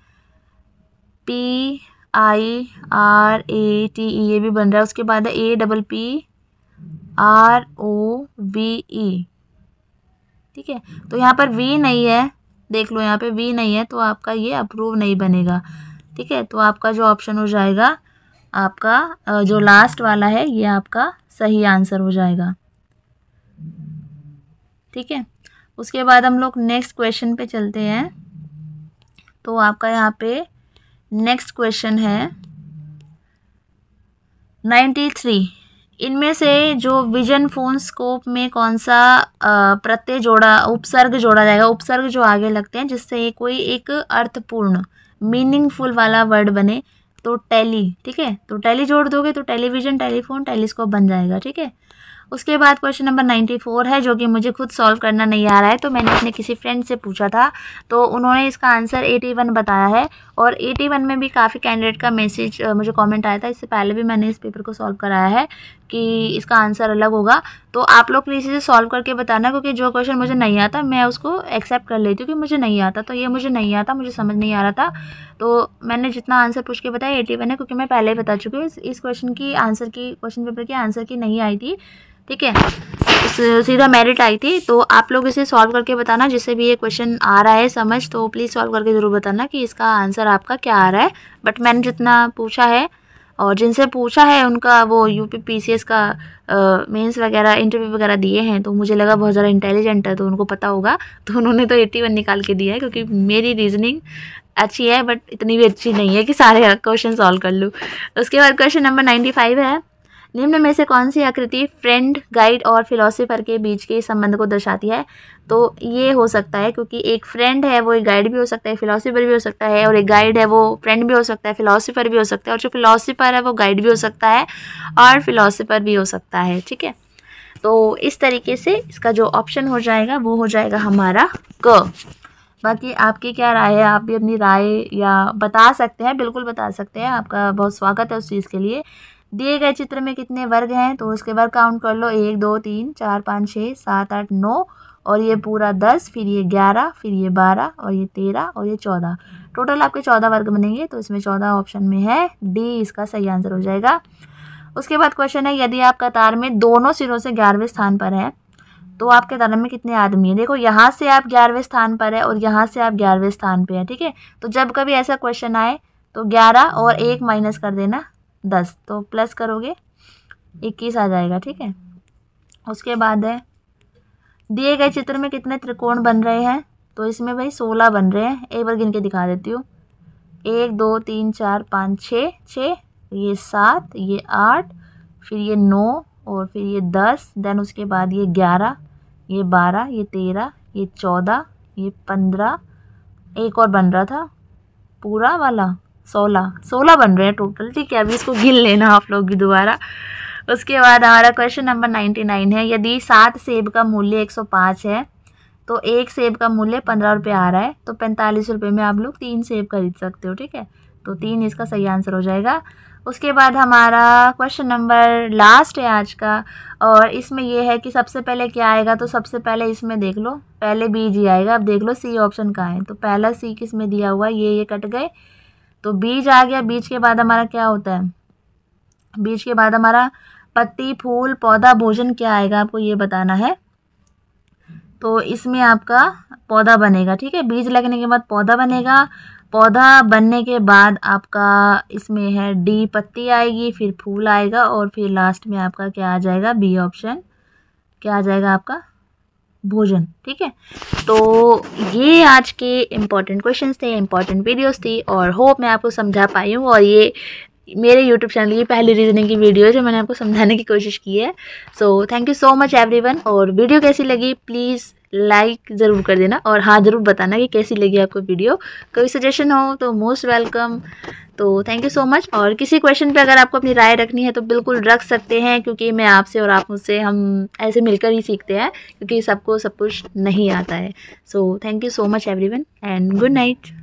P I R A T E ये भी बन रहा है उसके बाद है A double P R O V E ठीक है तो यहाँ पर वी नहीं है देख लो यहाँ पे वी नहीं है तो आपका ये अप्रूव नहीं बनेगा ठीक है तो आपका जो ऑप्शन हो जाएगा आपका जो लास्ट वाला है ये आपका सही आंसर हो जाएगा ठीक है उसके बाद हम लोग नेक्स्ट क्वेश्चन पे चलते हैं तो आपका यहाँ पे नेक्स्ट क्वेश्चन है नाइन्टी थ्री इनमें से जो विजन फोन स्कोप में कौन सा प्रत्यय जोड़ा उपसर्ग जोड़ा जाएगा उपसर्ग जो आगे लगते हैं जिससे ये कोई एक अर्थपूर्ण मीनिंगफुल वाला वर्ड बने तो टैली ठीक है तो टैली जोड़ दोगे तो टेलीविज़न टेलीफोन टेलीस्कोप बन जाएगा ठीक है उसके बाद क्वेश्चन नंबर नाइन्टी फोर है जो कि मुझे खुद सॉल्व करना नहीं आ रहा है तो मैंने अपने किसी फ्रेंड से पूछा था तो उन्होंने इसका आंसर एटी वन बताया है और एटी वन में भी काफ़ी कैंडिडेट का मैसेज मुझे कमेंट आया था इससे पहले भी मैंने इस पेपर को सॉल्व कराया है कि इसका आंसर अलग होगा तो आप लोग प्लीज़ इसे सॉल्व करके बताना क्योंकि जो क्वेश्चन मुझे नहीं आता मैं उसको एक्सेप्ट कर लेती हूँ कि मुझे नहीं आता तो ये मुझे नहीं आता मुझे समझ नहीं आ रहा था तो मैंने जितना आंसर पूछ के बताया एटी वन है क्योंकि मैं पहले ही बता चुकी हूँ इस क्वेश्चन की आंसर की क्वेश्चन पेपर की आंसर की नहीं आई थी ठीक है सीधा मेरिट आई थी तो आप लोग इसे सॉल्व करके बताना जिससे भी ये क्वेश्चन आ रहा है समझ तो प्लीज़ सॉल्व करके ज़रूर बताना कि इसका आंसर आपका क्या आ रहा है बट मैंने जितना पूछा है और जिनसे पूछा है उनका वो U P P C S का मेंस वगैरह इंटरव्यू वगैरह दिए हैं तो मुझे लगा बहुत ज़्यादा इंटेलिजेंट है तो उनको पता होगा तो उन्होंने तो एट्टी वन निकाल के दिया है क्योंकि मेरी रीजनिंग अच्छी है बट इतनी भी अच्छी नहीं है कि सारे क्वेश्चन (laughs) सॉल्व कर लूँ उसके बाद क्वेश्चन नंबर नाइन्टी फाइव है निम्न में से कौन सी आकृति फ्रेंड गाइड और फिलोसोफर के बीच के संबंध को दर्शाती है तो ये हो सकता है क्योंकि एक फ्रेंड है वो एक गाइड भी हो सकता है फिलोसोफर भी हो सकता है और एक गाइड है वो फ्रेंड भी हो सकता है फिलोसोफर भी हो सकता है और जो फिलोसोफर है वो गाइड भी हो सकता है और फिलोसोफर भी हो सकता है ठीक है तो इस तरीके से इसका जो ऑप्शन हो जाएगा वो हो जाएगा हमारा क बाकी आपकी क्या राय है आप भी अपनी राय या बता सकते हैं बिल्कुल बता सकते हैं आपका बहुत स्वागत है उस चीज़ के लिए दिए गए चित्र में कितने वर्ग हैं तो उसके बाद काउंट कर लो एक दो तीन चार पाँच छः सात आठ नौ और ये पूरा दस फिर ये ग्यारह फिर ये बारह और ये तेरह और ये चौदह टोटल आपके चौदह वर्ग बनेंगे तो इसमें चौदह ऑप्शन में है डी इसका सही आंसर हो जाएगा उसके बाद क्वेश्चन है यदि आप कतार में दोनों सिरों से ग्यारहवें स्थान पर हैं तो आपके कतार में कितने आदमी हैं देखो यहाँ से आप ग्यारहवें स्थान पर है और यहाँ से आप ग्यारहवें स्थान पर है ठीक है तो जब कभी ऐसा क्वेश्चन आए तो ग्यारह और एक माइनस कर देना दस तो प्लस करोगे इक्कीस आ जाएगा ठीक है उसके बाद है दिए गए चित्र में कितने त्रिकोण बन रहे हैं तो इसमें भाई सोलह बन रहे हैं एक बार गिन के दिखा देती हूँ एक दो तीन चार पाँच छ छ ये सात ये आठ फिर ये नौ और फिर ये दस देन उसके बाद ये ग्यारह ये बारह ये तेरह ये चौदह ये पंद्रह एक और बन रहा था पूरा वाला सोलह सोलह बन रहे हैं टोटल ठीक है अभी इसको गिन लेना आप लोग भी दोबारा उसके बाद हमारा क्वेश्चन नंबर नाइन्टी नाइन है यदि सात सेब का मूल्य एक सौ पाँच है तो एक सेब का मूल्य पंद्रह रुपये आ रहा है तो पैंतालीस रुपये में आप लोग तीन सेब खरीद सकते हो ठीक है तो तीन इसका सही आंसर हो जाएगा उसके बाद हमारा क्वेश्चन नंबर लास्ट है आज का और इसमें यह है कि सबसे पहले क्या आएगा तो सबसे पहले इसमें देख लो पहले बी जी आएगा अब देख लो सी ऑप्शन कहाँ है तो पहला सी किस में दिया हुआ ये ये कट गए तो बीज आ गया बीज के बाद हमारा क्या होता है बीज के बाद हमारा पत्ती फूल पौधा भोजन क्या आएगा आपको ये बताना है तो इसमें आपका पौधा बनेगा ठीक है बीज लगने के बाद पौधा बनेगा पौधा बनने के बाद आपका इसमें है डी पत्ती आएगी फिर फूल आएगा और फिर लास्ट में आपका क्या आ जाएगा बी ऑप्शन क्या आ जाएगा आपका भोजन ठीक है तो ये आज के इम्पॉर्टेंट क्वेश्चंस थे इम्पॉर्टेंट वीडियोस थी और होप मैं आपको समझा पाई हूँ और ये मेरे यूट्यूब चैनल की पहली रीजनिंग की वीडियो है जो मैंने आपको समझाने की कोशिश की है so thank you so much everyone और वीडियो कैसी लगी प्लीज़ लाइक ज़रूर कर देना और हाँ ज़रूर बताना कि कैसी लगी आपको वीडियो कोई सजेशन हो तो मोस्ट वेलकम तो थैंक यू सो मच और किसी क्वेश्चन पे अगर आपको अपनी राय रखनी है तो बिल्कुल रख सकते हैं क्योंकि मैं आपसे और आप मुझसे हम ऐसे मिलकर ही सीखते हैं क्योंकि सबको सब कुछ नहीं आता है so thank you so much every and good night